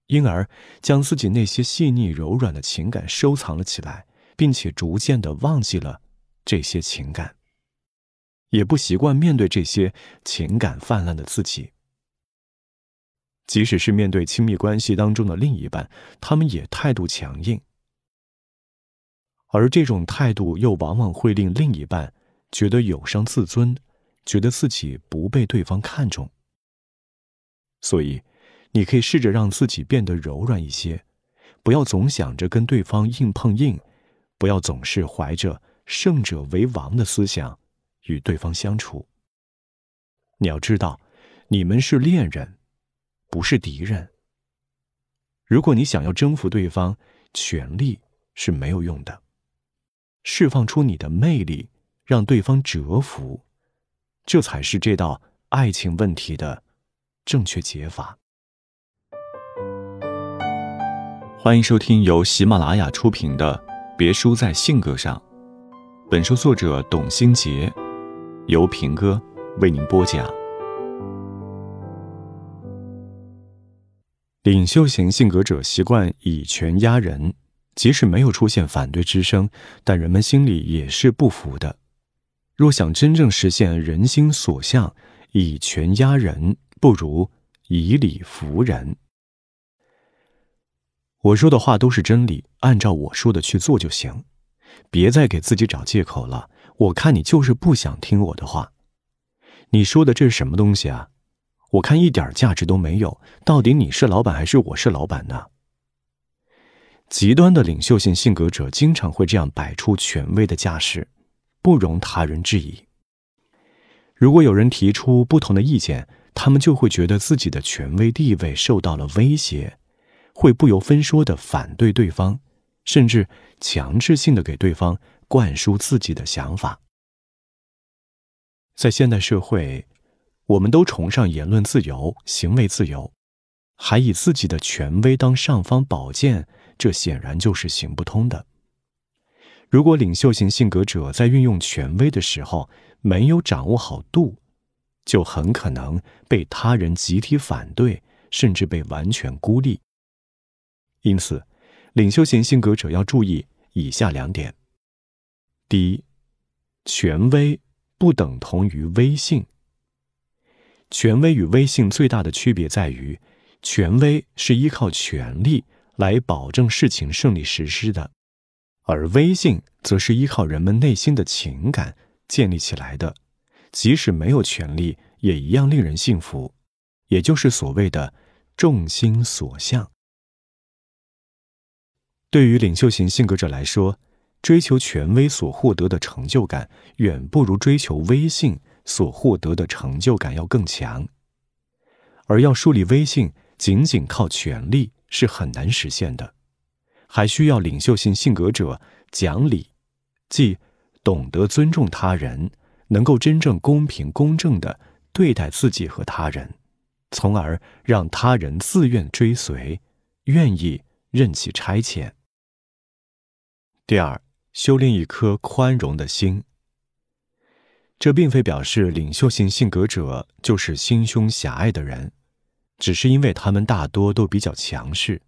A: 因而将自己那些细腻柔软的情感收藏了起来，并且逐渐的忘记了。这些情感，也不习惯面对这些情感泛滥的自己。即使是面对亲密关系当中的另一半，他们也态度强硬，而这种态度又往往会令另一半觉得有伤自尊，觉得自己不被对方看重。所以，你可以试着让自己变得柔软一些，不要总想着跟对方硬碰硬，不要总是怀着。胜者为王的思想，与对方相处。你要知道，你们是恋人，不是敌人。如果你想要征服对方，权力是没有用的。释放出你的魅力，让对方折服，这才是这道爱情问题的正确解法。欢迎收听由喜马拉雅出品的《别输在性格上》。本书作者董新杰，由平哥为您播讲。领袖型性格者习惯以权压人，即使没有出现反对之声，但人们心里也是不服的。若想真正实现人心所向，以权压人不如以理服人。我说的话都是真理，按照我说的去做就行。别再给自己找借口了，我看你就是不想听我的话。你说的这是什么东西啊？我看一点价值都没有。到底你是老板还是我是老板呢？极端的领袖性性格者经常会这样摆出权威的架势，不容他人质疑。如果有人提出不同的意见，他们就会觉得自己的权威地位受到了威胁，会不由分说地反对对方。甚至强制性的给对方灌输自己的想法，在现代社会，我们都崇尚言论自由、行为自由，还以自己的权威当尚方宝剑，这显然就是行不通的。如果领袖型性格者在运用权威的时候没有掌握好度，就很可能被他人集体反对，甚至被完全孤立。因此。领袖型性格者要注意以下两点：第一，权威不等同于威信。权威与威信最大的区别在于，权威是依靠权力来保证事情顺利实施的，而威信则是依靠人们内心的情感建立起来的，即使没有权力，也一样令人信服，也就是所谓的“众心所向”。对于领袖型性格者来说，追求权威所获得的成就感，远不如追求威信所获得的成就感要更强。而要树立威信，仅仅靠权力是很难实现的，还需要领袖型性格者讲理，即懂得尊重他人，能够真正公平公正地对待自己和他人，从而让他人自愿追随，愿意。任其差遣。第二，修炼一颗宽容的心。这并非表示领袖性性格者就是心胸狭隘的人，只是因为他们大多都比较强势，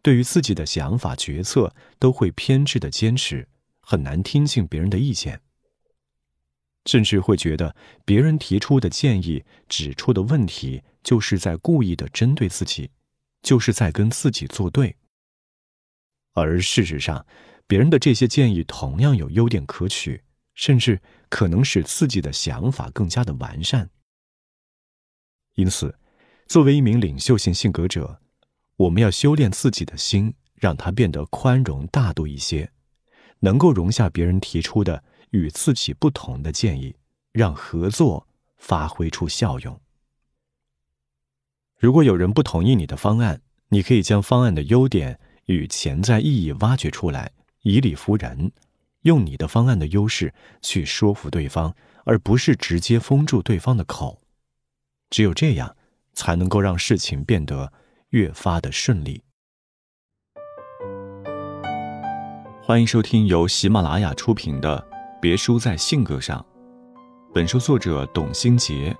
A: 对于自己的想法决策都会偏执的坚持，很难听进别人的意见，甚至会觉得别人提出的建议、指出的问题就是在故意的针对自己，就是在跟自己作对。而事实上，别人的这些建议同样有优点可取，甚至可能使自己的想法更加的完善。因此，作为一名领袖性性格者，我们要修炼自己的心，让它变得宽容大度一些，能够容下别人提出的与自己不同的建议，让合作发挥出效用。如果有人不同意你的方案，你可以将方案的优点。与潜在意义挖掘出来，以理服人，用你的方案的优势去说服对方，而不是直接封住对方的口。只有这样，才能够让事情变得越发的顺利。欢迎收听由喜马拉雅出品的《别输在性格上》，本书作者董新杰，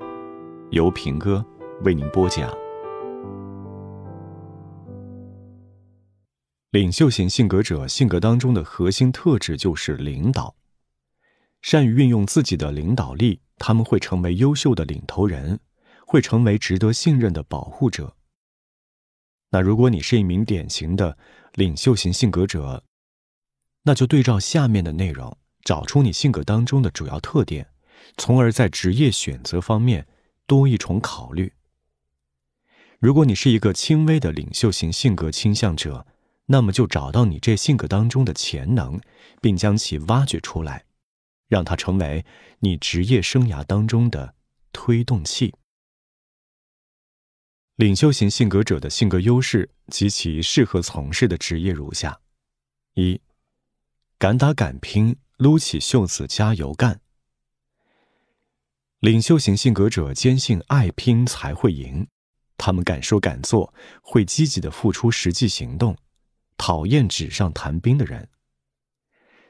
A: 由平哥为您播讲。领袖型性格者性格当中的核心特质就是领导，善于运用自己的领导力，他们会成为优秀的领头人，会成为值得信任的保护者。那如果你是一名典型的领袖型性格者，那就对照下面的内容，找出你性格当中的主要特点，从而在职业选择方面多一重考虑。如果你是一个轻微的领袖型性格倾向者，那么就找到你这性格当中的潜能，并将其挖掘出来，让它成为你职业生涯当中的推动器。领袖型性格者的性格优势及其适合从事的职业如下：一、敢打敢拼，撸起袖子加油干。领袖型性格者坚信“爱拼才会赢”，他们敢说敢做，会积极的付出实际行动。讨厌纸上谈兵的人，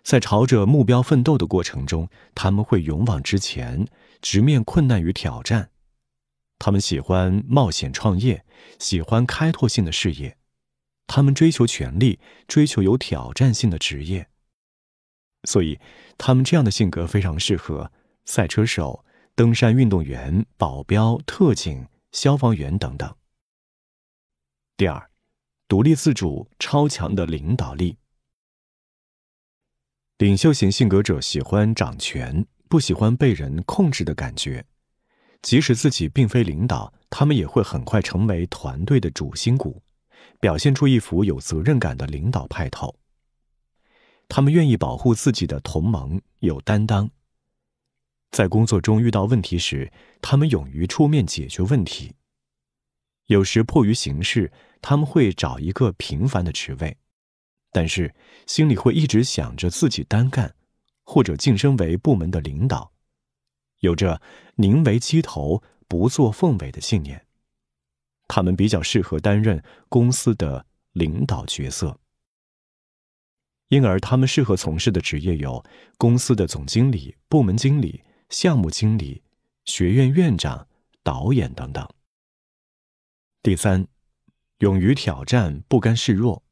A: 在朝着目标奋斗的过程中，他们会勇往直前，直面困难与挑战。他们喜欢冒险创业，喜欢开拓性的事业。他们追求权力，追求有挑战性的职业。所以，他们这样的性格非常适合赛车手、登山运动员、保镖、特警、消防员等等。第二。独立自主、超强的领导力。领袖型性格者喜欢掌权，不喜欢被人控制的感觉。即使自己并非领导，他们也会很快成为团队的主心骨，表现出一副有责任感的领导派头。他们愿意保护自己的同盟，有担当。在工作中遇到问题时，他们勇于出面解决问题。有时迫于形势，他们会找一个平凡的职位，但是心里会一直想着自己单干，或者晋升为部门的领导，有着宁为鸡头不做凤尾的信念。他们比较适合担任公司的领导角色，因而他们适合从事的职业有公司的总经理、部门经理、项目经理、学院院长、导演等等。第三，勇于挑战，不甘示弱。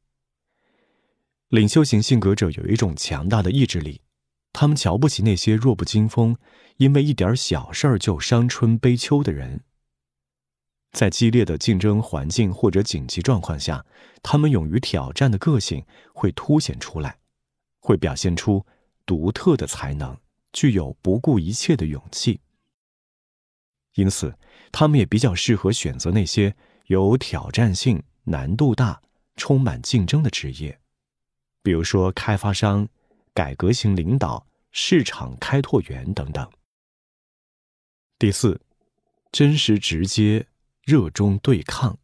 A: 领袖型性格者有一种强大的意志力，他们瞧不起那些弱不禁风、因为一点小事儿就伤春悲秋的人。在激烈的竞争环境或者紧急状况下，他们勇于挑战的个性会凸显出来，会表现出独特的才能，具有不顾一切的勇气。因此，他们也比较适合选择那些。有挑战性、难度大、充满竞争的职业，比如说开发商、改革型领导、市场开拓员等等。第四，真实直接、热衷对抗。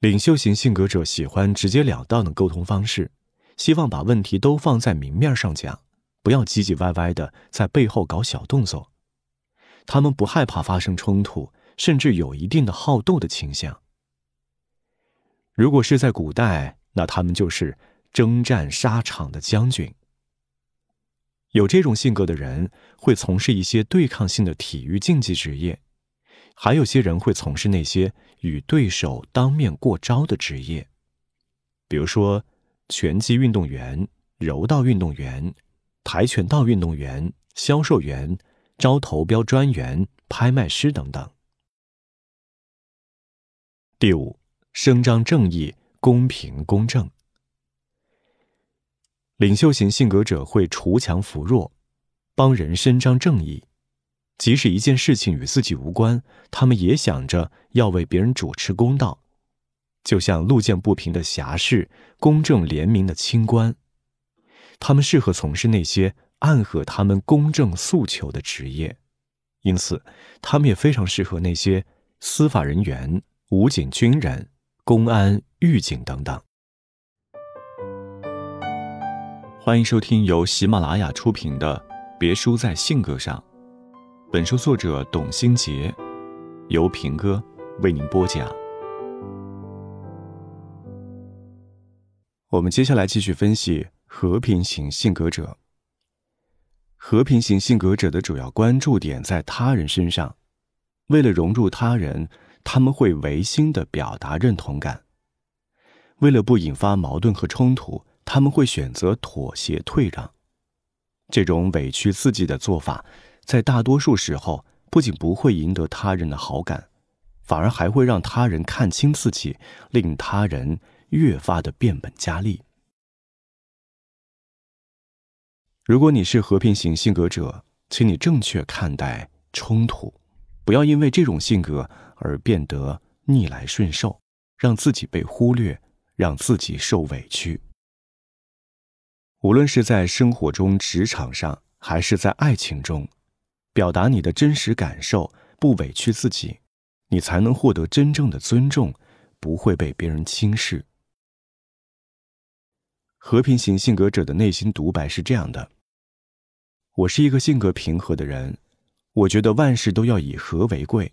A: 领袖型性格者喜欢直截了当的沟通方式，希望把问题都放在明面上讲，不要唧唧歪歪的在背后搞小动作。他们不害怕发生冲突。甚至有一定的好斗的倾向。如果是在古代，那他们就是征战沙场的将军。有这种性格的人会从事一些对抗性的体育竞技职业，还有些人会从事那些与对手当面过招的职业，比如说拳击运动员、柔道运动员、跆拳道运动员、销售员、招投标专员、拍卖师等等。第五，声张正义，公平公正。领袖型性格者会除强扶弱，帮人伸张正义。即使一件事情与自己无关，他们也想着要为别人主持公道。就像路见不平的侠士，公正廉明的清官。他们适合从事那些暗合他们公正诉求的职业，因此，他们也非常适合那些司法人员。武警、军人、公安、狱警等等。欢迎收听由喜马拉雅出品的《别输在性格上》，本书作者董新杰，由平哥为您播讲。我们接下来继续分析和平型性格者。和平型性格者的主要关注点在他人身上，为了融入他人。他们会违心的表达认同感，为了不引发矛盾和冲突，他们会选择妥协退让。这种委屈自己的做法，在大多数时候不仅不会赢得他人的好感，反而还会让他人看清自己，令他人越发的变本加厉。如果你是和平型性格者，请你正确看待冲突。不要因为这种性格而变得逆来顺受，让自己被忽略，让自己受委屈。无论是在生活中、职场上，还是在爱情中，表达你的真实感受，不委屈自己，你才能获得真正的尊重，不会被别人轻视。和平型性格者的内心独白是这样的：我是一个性格平和的人。我觉得万事都要以和为贵，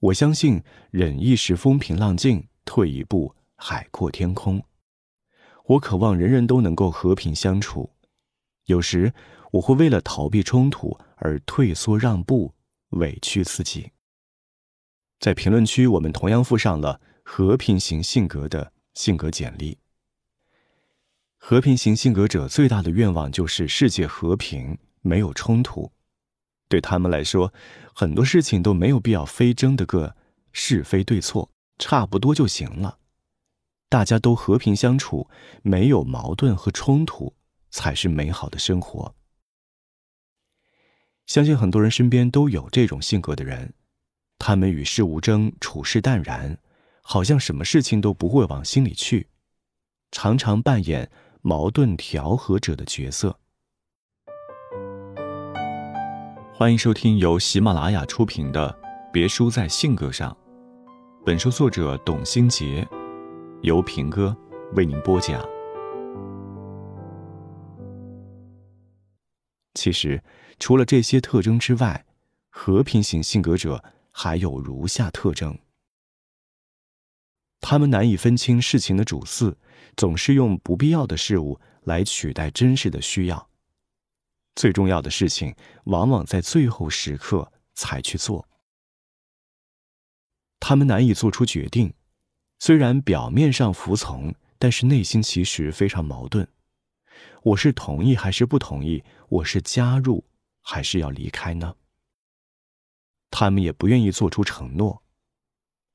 A: 我相信忍一时风平浪静，退一步海阔天空。我渴望人人都能够和平相处。有时我会为了逃避冲突而退缩让步，委屈自己。在评论区，我们同样附上了和平型性格的性格简历。和平型性格者最大的愿望就是世界和平，没有冲突。对他们来说，很多事情都没有必要非争的个是非对错，差不多就行了。大家都和平相处，没有矛盾和冲突，才是美好的生活。相信很多人身边都有这种性格的人，他们与世无争，处事淡然，好像什么事情都不会往心里去，常常扮演矛盾调和者的角色。欢迎收听由喜马拉雅出品的《别输在性格上》，本书作者董新杰，由平哥为您播讲。其实，除了这些特征之外，和平型性格者还有如下特征：他们难以分清事情的主次，总是用不必要的事物来取代真实的需要。最重要的事情往往在最后时刻才去做。他们难以做出决定，虽然表面上服从，但是内心其实非常矛盾。我是同意还是不同意？我是加入还是要离开呢？他们也不愿意做出承诺。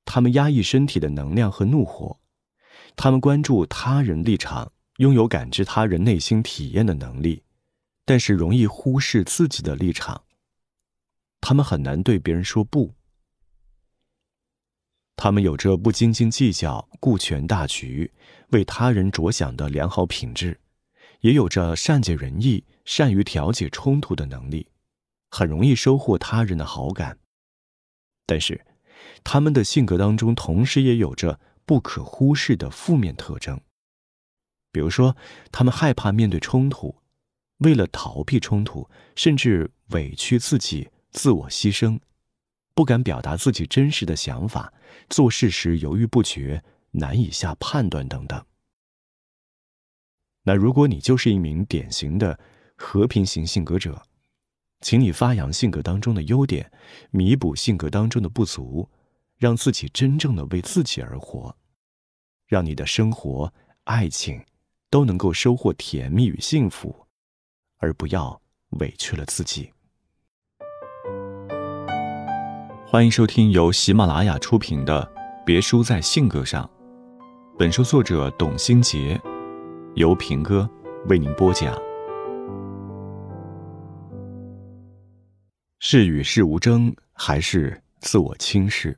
A: 他们压抑身体的能量和怒火，他们关注他人立场，拥有感知他人内心体验的能力。但是容易忽视自己的立场，他们很难对别人说不。他们有着不斤斤计较、顾全大局、为他人着想的良好品质，也有着善解人意、善于调解冲突的能力，很容易收获他人的好感。但是，他们的性格当中同时也有着不可忽视的负面特征，比如说，他们害怕面对冲突。为了逃避冲突，甚至委屈自己、自我牺牲，不敢表达自己真实的想法，做事时犹豫不决，难以下判断等等。那如果你就是一名典型的和平型性格者，请你发扬性格当中的优点，弥补性格当中的不足，让自己真正的为自己而活，让你的生活、爱情都能够收获甜蜜与幸福。而不要委屈了自己。欢迎收听由喜马拉雅出品的《别输在性格上》，本书作者董新杰，由平哥为您播讲。是与世无争，还是自我轻视？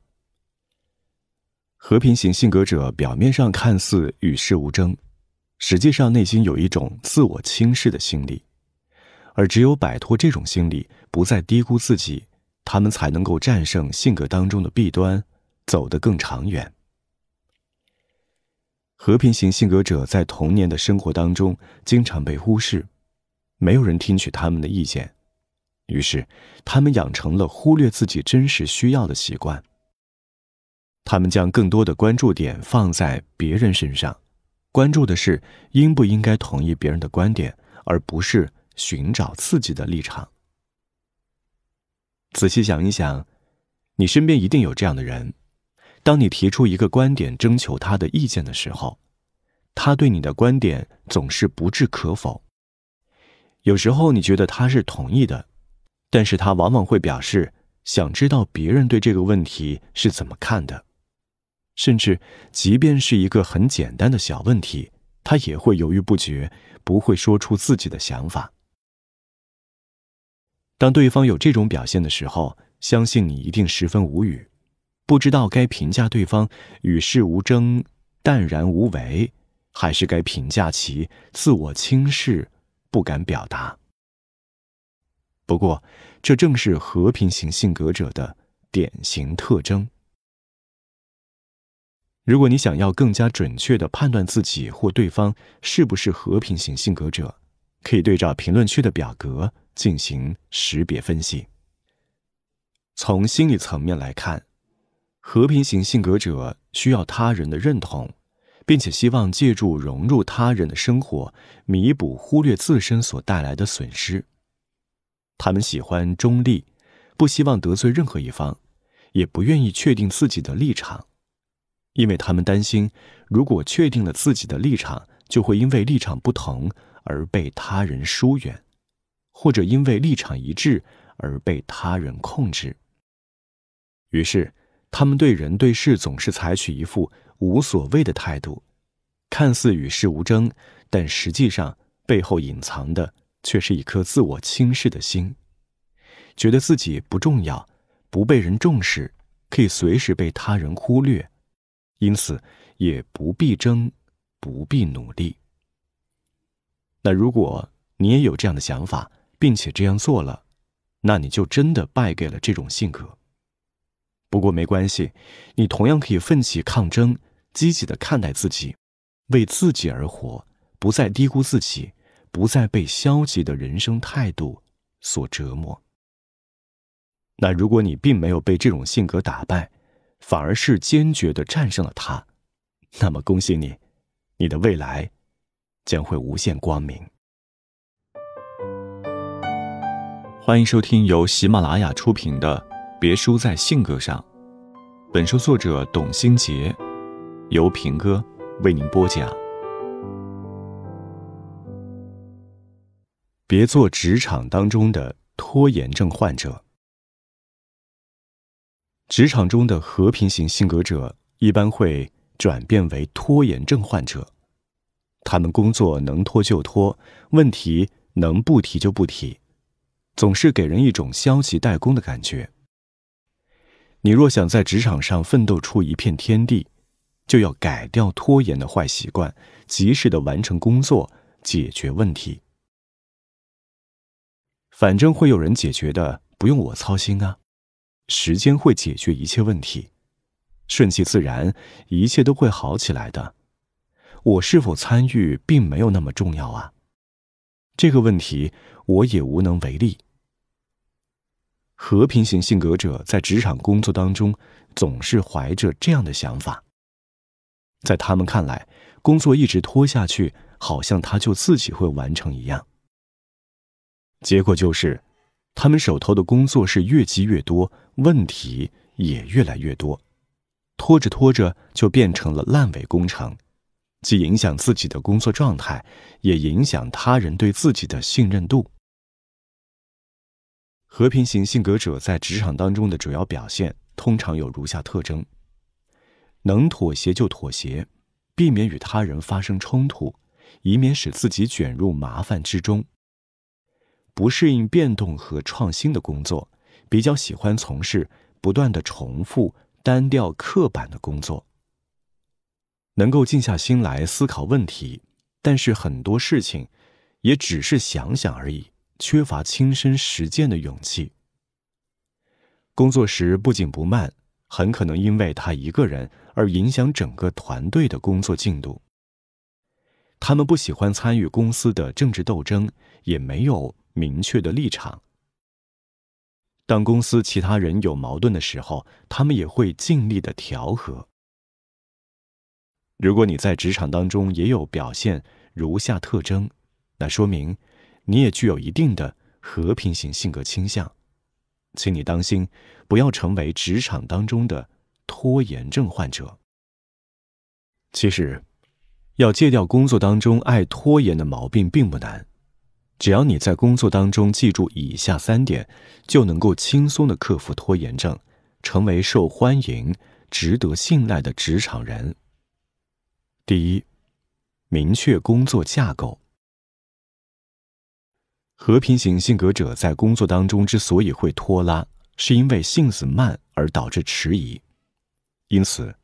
A: 和平型性格者表面上看似与世无争，实际上内心有一种自我轻视的心理。而只有摆脱这种心理，不再低估自己，他们才能够战胜性格当中的弊端，走得更长远。和平型性格者在童年的生活当中经常被忽视，没有人听取他们的意见，于是他们养成了忽略自己真实需要的习惯。他们将更多的关注点放在别人身上，关注的是应不应该同意别人的观点，而不是。寻找刺激的立场。仔细想一想，你身边一定有这样的人：，当你提出一个观点，征求他的意见的时候，他对你的观点总是不置可否。有时候你觉得他是同意的，但是他往往会表示想知道别人对这个问题是怎么看的。甚至，即便是一个很简单的小问题，他也会犹豫不决，不会说出自己的想法。当对方有这种表现的时候，相信你一定十分无语，不知道该评价对方与世无争、淡然无为，还是该评价其自我轻视、不敢表达。不过，这正是和平型性格者的典型特征。如果你想要更加准确地判断自己或对方是不是和平型性格者，可以对照评论区的表格进行识别分析。从心理层面来看，和平型性格者需要他人的认同，并且希望借助融入他人的生活，弥补忽略自身所带来的损失。他们喜欢中立，不希望得罪任何一方，也不愿意确定自己的立场，因为他们担心，如果确定了自己的立场，就会因为立场不同。而被他人疏远，或者因为立场一致而被他人控制。于是，他们对人对事总是采取一副无所谓的态度，看似与世无争，但实际上背后隐藏的却是一颗自我轻视的心，觉得自己不重要，不被人重视，可以随时被他人忽略，因此也不必争，不必努力。那如果你也有这样的想法，并且这样做了，那你就真的败给了这种性格。不过没关系，你同样可以奋起抗争，积极的看待自己，为自己而活，不再低估自己，不再被消极的人生态度所折磨。那如果你并没有被这种性格打败，反而是坚决的战胜了他，那么恭喜你，你的未来。将会无限光明。欢迎收听由喜马拉雅出品的《别输在性格上》，本书作者董新杰，由平哥为您播讲。别做职场当中的拖延症患者。职场中的和平型性格者一般会转变为拖延症患者。他们工作能拖就拖，问题能不提就不提，总是给人一种消极怠工的感觉。你若想在职场上奋斗出一片天地，就要改掉拖延的坏习惯，及时的完成工作，解决问题。反正会有人解决的，不用我操心啊。时间会解决一切问题，顺其自然，一切都会好起来的。我是否参与，并没有那么重要啊。这个问题我也无能为力。和平型性格者在职场工作当中，总是怀着这样的想法。在他们看来，工作一直拖下去，好像他就自己会完成一样。结果就是，他们手头的工作是越积越多，问题也越来越多，拖着拖着就变成了烂尾工程。既影响自己的工作状态，也影响他人对自己的信任度。和平型性格者在职场当中的主要表现，通常有如下特征：能妥协就妥协，避免与他人发生冲突，以免使自己卷入麻烦之中；不适应变动和创新的工作，比较喜欢从事不断的重复、单调、刻板的工作。能够静下心来思考问题，但是很多事情也只是想想而已，缺乏亲身实践的勇气。工作时不紧不慢，很可能因为他一个人而影响整个团队的工作进度。他们不喜欢参与公司的政治斗争，也没有明确的立场。当公司其他人有矛盾的时候，他们也会尽力的调和。如果你在职场当中也有表现如下特征，那说明你也具有一定的和平型性格倾向，请你当心，不要成为职场当中的拖延症患者。其实，要戒掉工作当中爱拖延的毛病并不难，只要你在工作当中记住以下三点，就能够轻松的克服拖延症，成为受欢迎、值得信赖的职场人。第一，明确工作架构。和平型性格者在工作当中之所以会拖拉，是因为性子慢而导致迟疑。因此，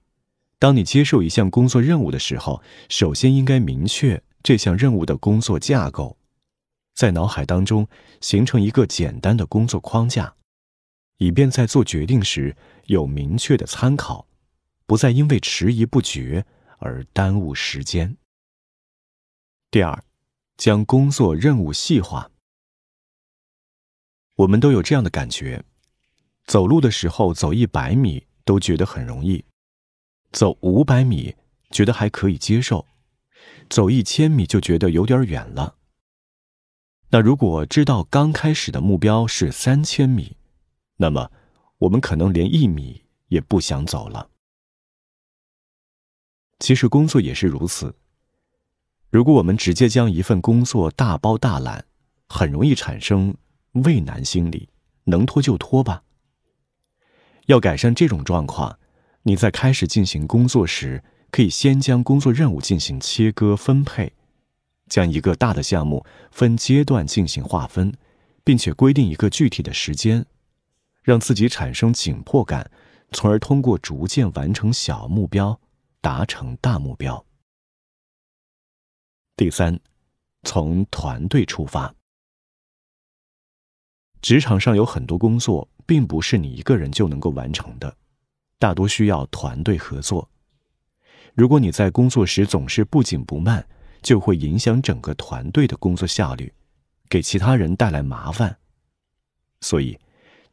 A: 当你接受一项工作任务的时候，首先应该明确这项任务的工作架构，在脑海当中形成一个简单的工作框架，以便在做决定时有明确的参考，不再因为迟疑不决。而耽误时间。第二，将工作任务细化。我们都有这样的感觉：走路的时候走一百米都觉得很容易，走五百米觉得还可以接受，走一千米就觉得有点远了。那如果知道刚开始的目标是三千米，那么我们可能连一米也不想走了。其实工作也是如此。如果我们直接将一份工作大包大揽，很容易产生畏难心理，能拖就拖吧。要改善这种状况，你在开始进行工作时，可以先将工作任务进行切割分配，将一个大的项目分阶段进行划分，并且规定一个具体的时间，让自己产生紧迫感，从而通过逐渐完成小目标。达成大目标。第三，从团队出发。职场上有很多工作，并不是你一个人就能够完成的，大多需要团队合作。如果你在工作时总是不紧不慢，就会影响整个团队的工作效率，给其他人带来麻烦。所以，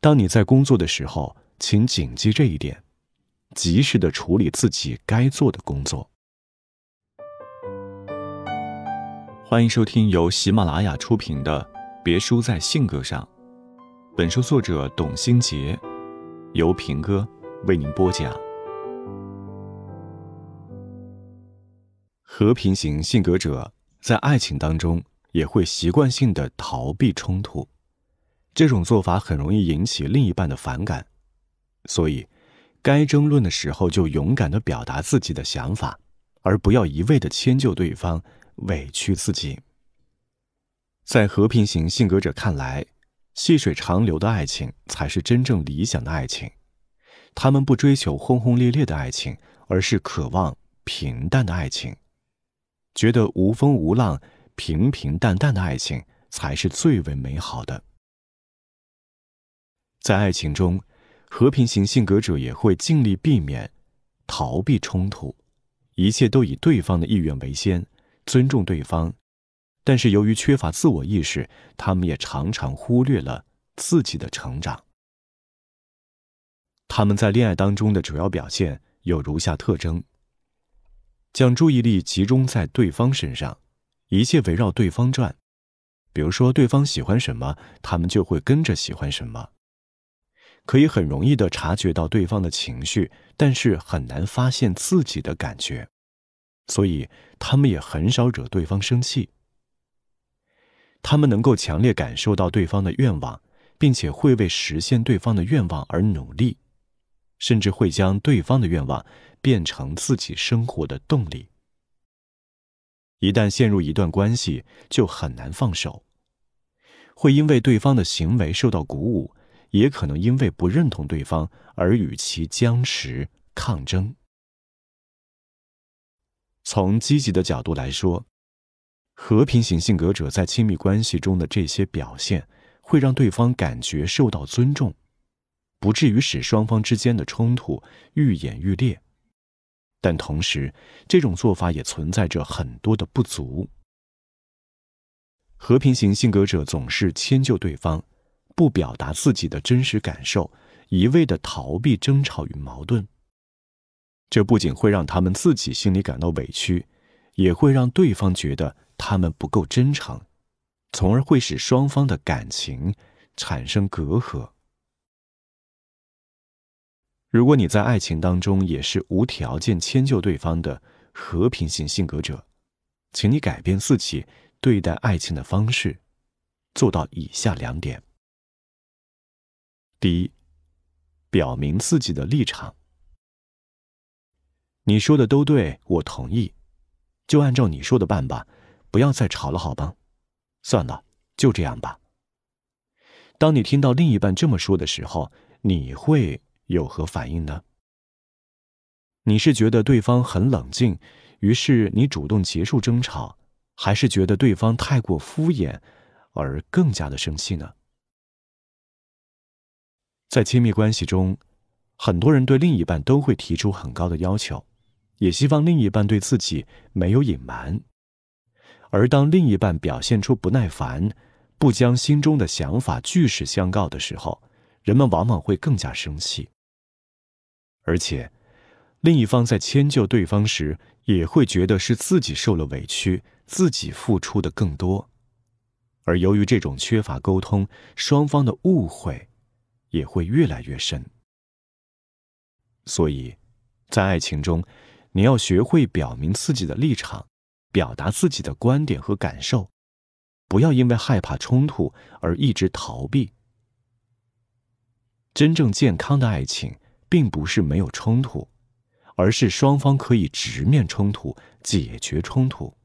A: 当你在工作的时候，请谨记这一点。及时的处理自己该做的工作。欢迎收听由喜马拉雅出品的《别输在性格上》，本书作者董新杰，由平哥为您播讲。和平型性格者在爱情当中也会习惯性的逃避冲突，这种做法很容易引起另一半的反感，所以。该争论的时候，就勇敢地表达自己的想法，而不要一味地迁就对方，委屈自己。在和平型性格者看来，细水长流的爱情才是真正理想的爱情。他们不追求轰轰烈烈的爱情，而是渴望平淡的爱情，觉得无风无浪、平平淡淡的爱情才是最为美好的。在爱情中。和平型性格者也会尽力避免、逃避冲突，一切都以对方的意愿为先，尊重对方。但是由于缺乏自我意识，他们也常常忽略了自己的成长。他们在恋爱当中的主要表现有如下特征：将注意力集中在对方身上，一切围绕对方转。比如说，对方喜欢什么，他们就会跟着喜欢什么。可以很容易的察觉到对方的情绪，但是很难发现自己的感觉，所以他们也很少惹对方生气。他们能够强烈感受到对方的愿望，并且会为实现对方的愿望而努力，甚至会将对方的愿望变成自己生活的动力。一旦陷入一段关系，就很难放手，会因为对方的行为受到鼓舞。也可能因为不认同对方而与其僵持抗争。从积极的角度来说，和平型性格者在亲密关系中的这些表现会让对方感觉受到尊重，不至于使双方之间的冲突愈演愈烈。但同时，这种做法也存在着很多的不足。和平型性格者总是迁就对方。不表达自己的真实感受，一味的逃避争吵与矛盾，这不仅会让他们自己心里感到委屈，也会让对方觉得他们不够真诚，从而会使双方的感情产生隔阂。如果你在爱情当中也是无条件迁就对方的和平型性格者，请你改变自己对待爱情的方式，做到以下两点。第一，表明自己的立场。你说的都对，我同意，就按照你说的办吧，不要再吵了，好吧？算了，就这样吧。当你听到另一半这么说的时候，你会有何反应呢？你是觉得对方很冷静，于是你主动结束争吵，还是觉得对方太过敷衍，而更加的生气呢？在亲密关系中，很多人对另一半都会提出很高的要求，也希望另一半对自己没有隐瞒。而当另一半表现出不耐烦，不将心中的想法据实相告的时候，人们往往会更加生气。而且，另一方在迁就对方时，也会觉得是自己受了委屈，自己付出的更多。而由于这种缺乏沟通，双方的误会。也会越来越深，所以，在爱情中，你要学会表明自己的立场，表达自己的观点和感受，不要因为害怕冲突而一直逃避。真正健康的爱情，并不是没有冲突，而是双方可以直面冲突，解决冲突。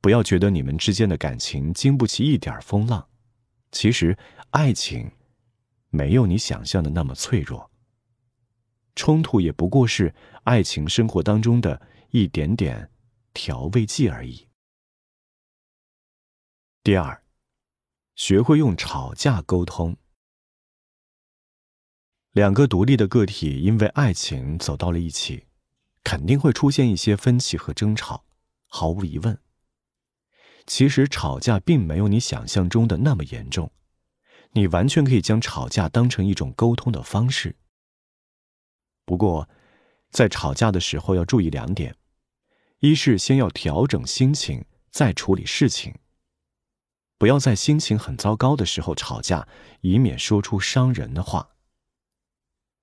A: 不要觉得你们之间的感情经不起一点风浪，其实。爱情没有你想象的那么脆弱，冲突也不过是爱情生活当中的一点点调味剂而已。第二，学会用吵架沟通。两个独立的个体因为爱情走到了一起，肯定会出现一些分歧和争吵，毫无疑问。其实吵架并没有你想象中的那么严重。你完全可以将吵架当成一种沟通的方式。不过，在吵架的时候要注意两点：一是先要调整心情，再处理事情；不要在心情很糟糕的时候吵架，以免说出伤人的话。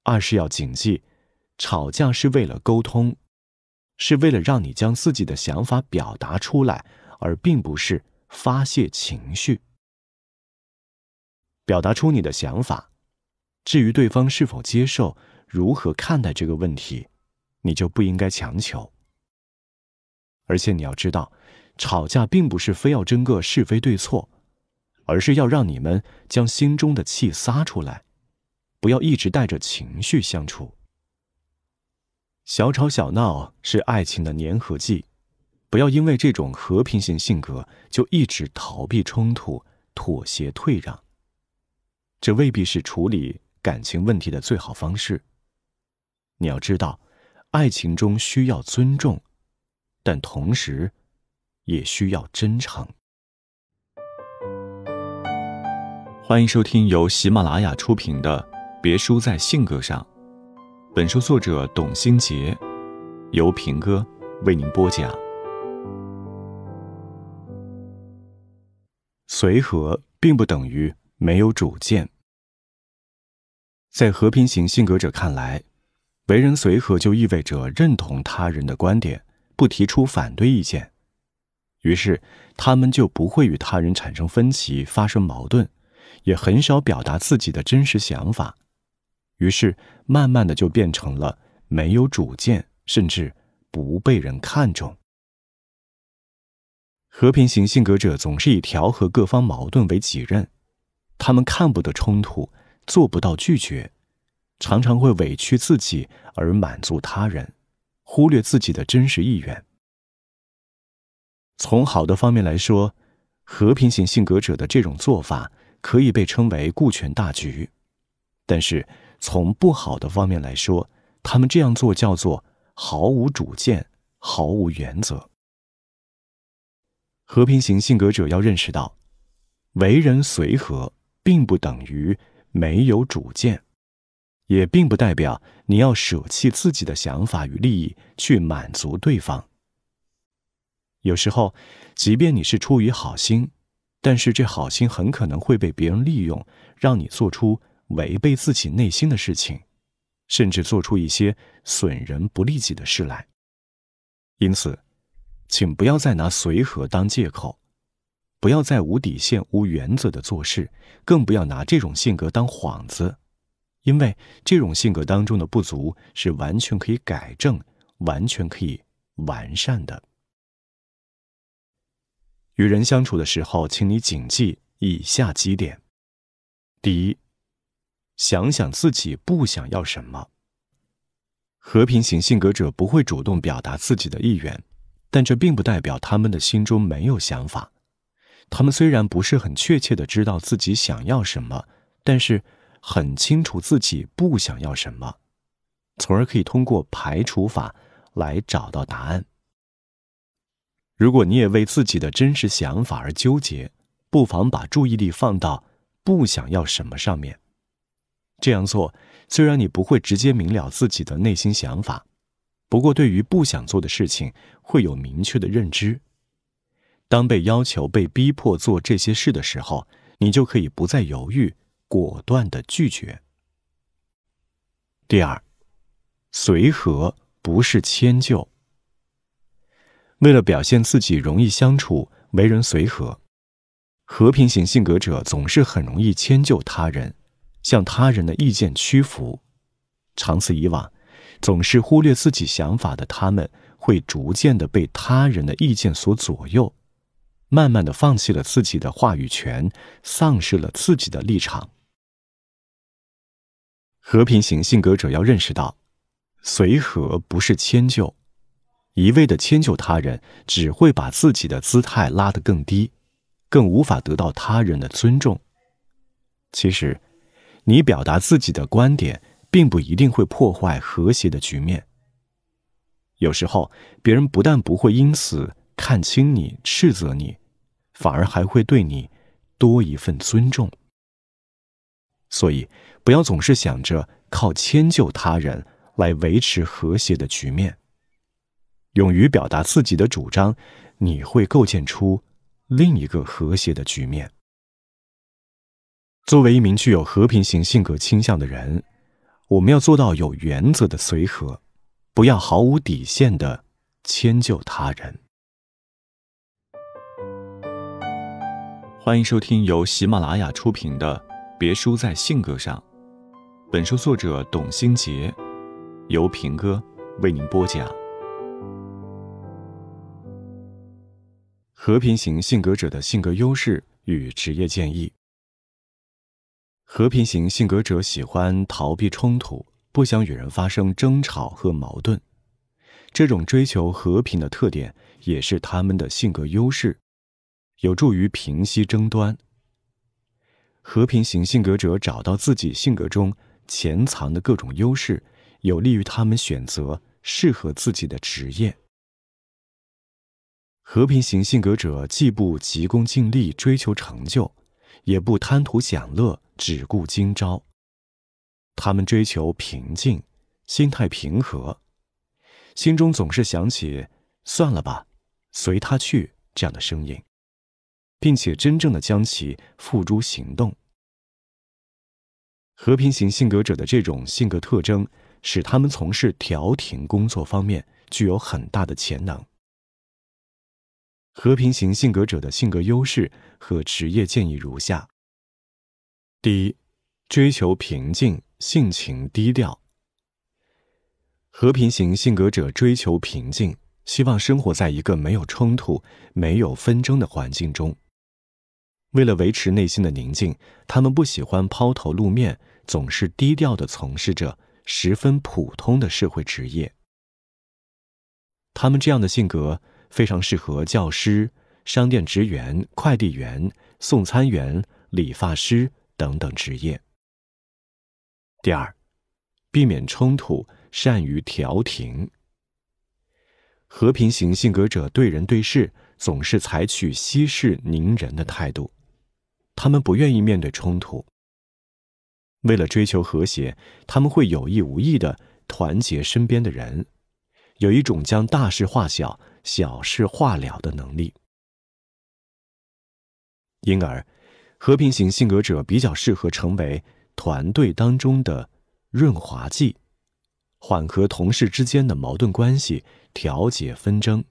A: 二是要谨记，吵架是为了沟通，是为了让你将自己的想法表达出来，而并不是发泄情绪。表达出你的想法，至于对方是否接受、如何看待这个问题，你就不应该强求。而且你要知道，吵架并不是非要争个是非对错，而是要让你们将心中的气撒出来，不要一直带着情绪相处。小吵小闹是爱情的粘合剂，不要因为这种和平型性格就一直逃避冲突、妥协退让。这未必是处理感情问题的最好方式。你要知道，爱情中需要尊重，但同时，也需要真诚。欢迎收听由喜马拉雅出品的《别输在性格上》，本书作者董新杰，由平哥为您播讲。随和并不等于。没有主见，在和平型性格者看来，为人随和就意味着认同他人的观点，不提出反对意见，于是他们就不会与他人产生分歧、发生矛盾，也很少表达自己的真实想法，于是慢慢的就变成了没有主见，甚至不被人看重。和平型性格者总是以调和各方矛盾为己任。他们看不得冲突，做不到拒绝，常常会委屈自己而满足他人，忽略自己的真实意愿。从好的方面来说，和平型性格者的这种做法可以被称为顾全大局；但是从不好的方面来说，他们这样做叫做毫无主见、毫无原则。和平型性格者要认识到，为人随和。并不等于没有主见，也并不代表你要舍弃自己的想法与利益去满足对方。有时候，即便你是出于好心，但是这好心很可能会被别人利用，让你做出违背自己内心的事情，甚至做出一些损人不利己的事来。因此，请不要再拿随和当借口。不要再无底线、无原则的做事，更不要拿这种性格当幌子，因为这种性格当中的不足是完全可以改正、完全可以完善的。与人相处的时候，请你谨记以下几点：第一，想想自己不想要什么。和平型性格者不会主动表达自己的意愿，但这并不代表他们的心中没有想法。他们虽然不是很确切的知道自己想要什么，但是很清楚自己不想要什么，从而可以通过排除法来找到答案。如果你也为自己的真实想法而纠结，不妨把注意力放到不想要什么上面。这样做虽然你不会直接明了自己的内心想法，不过对于不想做的事情会有明确的认知。当被要求、被逼迫做这些事的时候，你就可以不再犹豫，果断的拒绝。第二，随和不是迁就。为了表现自己容易相处、为人随和，和平型性格者总是很容易迁就他人，向他人的意见屈服。长此以往，总是忽略自己想法的他们，会逐渐的被他人的意见所左右。慢慢的放弃了自己的话语权，丧失了自己的立场。和平型性格者要认识到，随和不是迁就，一味的迁就他人，只会把自己的姿态拉得更低，更无法得到他人的尊重。其实，你表达自己的观点，并不一定会破坏和谐的局面。有时候，别人不但不会因此看轻你、斥责你。反而还会对你多一份尊重。所以，不要总是想着靠迁就他人来维持和谐的局面。勇于表达自己的主张，你会构建出另一个和谐的局面。作为一名具有和平型性格倾向的人，我们要做到有原则的随和，不要毫无底线的迁就他人。欢迎收听由喜马拉雅出品的《别输在性格上》，本书作者董新杰，由平哥为您播讲。和平型性格者的性格优势与职业建议。和平型性格者喜欢逃避冲突，不想与人发生争吵和矛盾，这种追求和平的特点也是他们的性格优势。有助于平息争端。和平型性格者找到自己性格中潜藏的各种优势，有利于他们选择适合自己的职业。和平型性格者既不急功近利追求成就，也不贪图享乐只顾今朝。他们追求平静，心态平和，心中总是想起“算了吧，随他去”这样的声音。并且真正的将其付诸行动。和平型性格者的这种性格特征，使他们从事调停工作方面具有很大的潜能。和平型性格者的性格优势和职业建议如下：第一，追求平静，性情低调。和平型性格者追求平静，希望生活在一个没有冲突、没有纷争的环境中。为了维持内心的宁静，他们不喜欢抛头露面，总是低调的从事着十分普通的社会职业。他们这样的性格非常适合教师、商店职员、快递员、送餐员、理发师等等职业。第二，避免冲突，善于调停。和平型性格者对人对事总是采取息事宁人的态度。他们不愿意面对冲突，为了追求和谐，他们会有意无意的团结身边的人，有一种将大事化小、小事化了的能力。因而，和平型性格者比较适合成为团队当中的润滑剂，缓和同事之间的矛盾关系，调解纷争。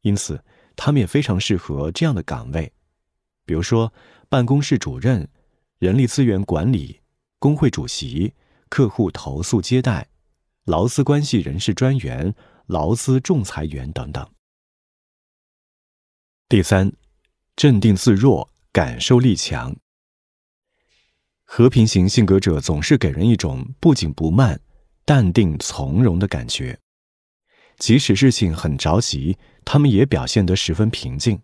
A: 因此，他们也非常适合这样的岗位。比如说，办公室主任、人力资源管理、工会主席、客户投诉接待、劳资关系人事专员、劳资仲裁员等等。第三，镇定自若，感受力强。和平型性格者总是给人一种不紧不慢、淡定从容的感觉，即使事情很着急，他们也表现得十分平静，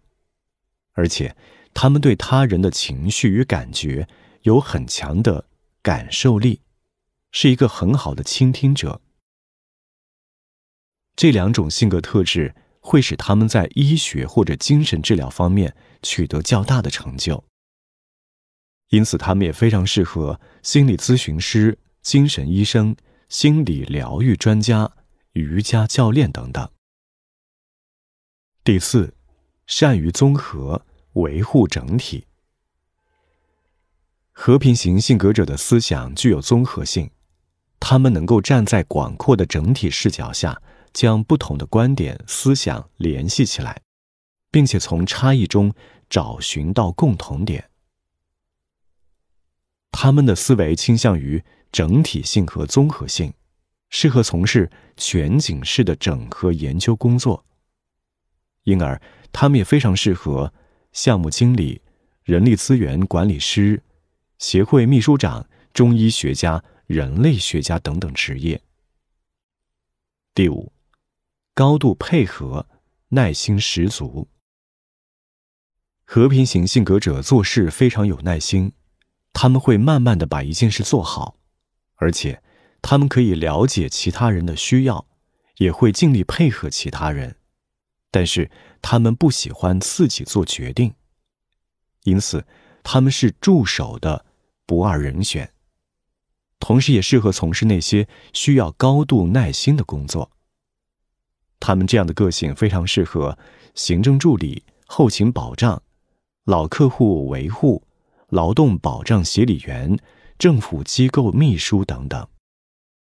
A: 而且。他们对他人的情绪与感觉有很强的感受力，是一个很好的倾听者。这两种性格特质会使他们在医学或者精神治疗方面取得较大的成就，因此他们也非常适合心理咨询师、精神医生、心理疗愈专家、瑜伽教练等等。第四，善于综合。维护整体。和平型性格者的思想具有综合性，他们能够站在广阔的整体视角下，将不同的观点、思想联系起来，并且从差异中找寻到共同点。他们的思维倾向于整体性和综合性，适合从事全景式的整合研究工作，因而他们也非常适合。项目经理、人力资源管理师、协会秘书长、中医学家、人类学家等等职业。第五，高度配合，耐心十足。和平型性格者做事非常有耐心，他们会慢慢的把一件事做好，而且他们可以了解其他人的需要，也会尽力配合其他人。但是。他们不喜欢自己做决定，因此他们是助手的不二人选，同时也适合从事那些需要高度耐心的工作。他们这样的个性非常适合行政助理、后勤保障、老客户维护、劳动保障协理员、政府机构秘书等等。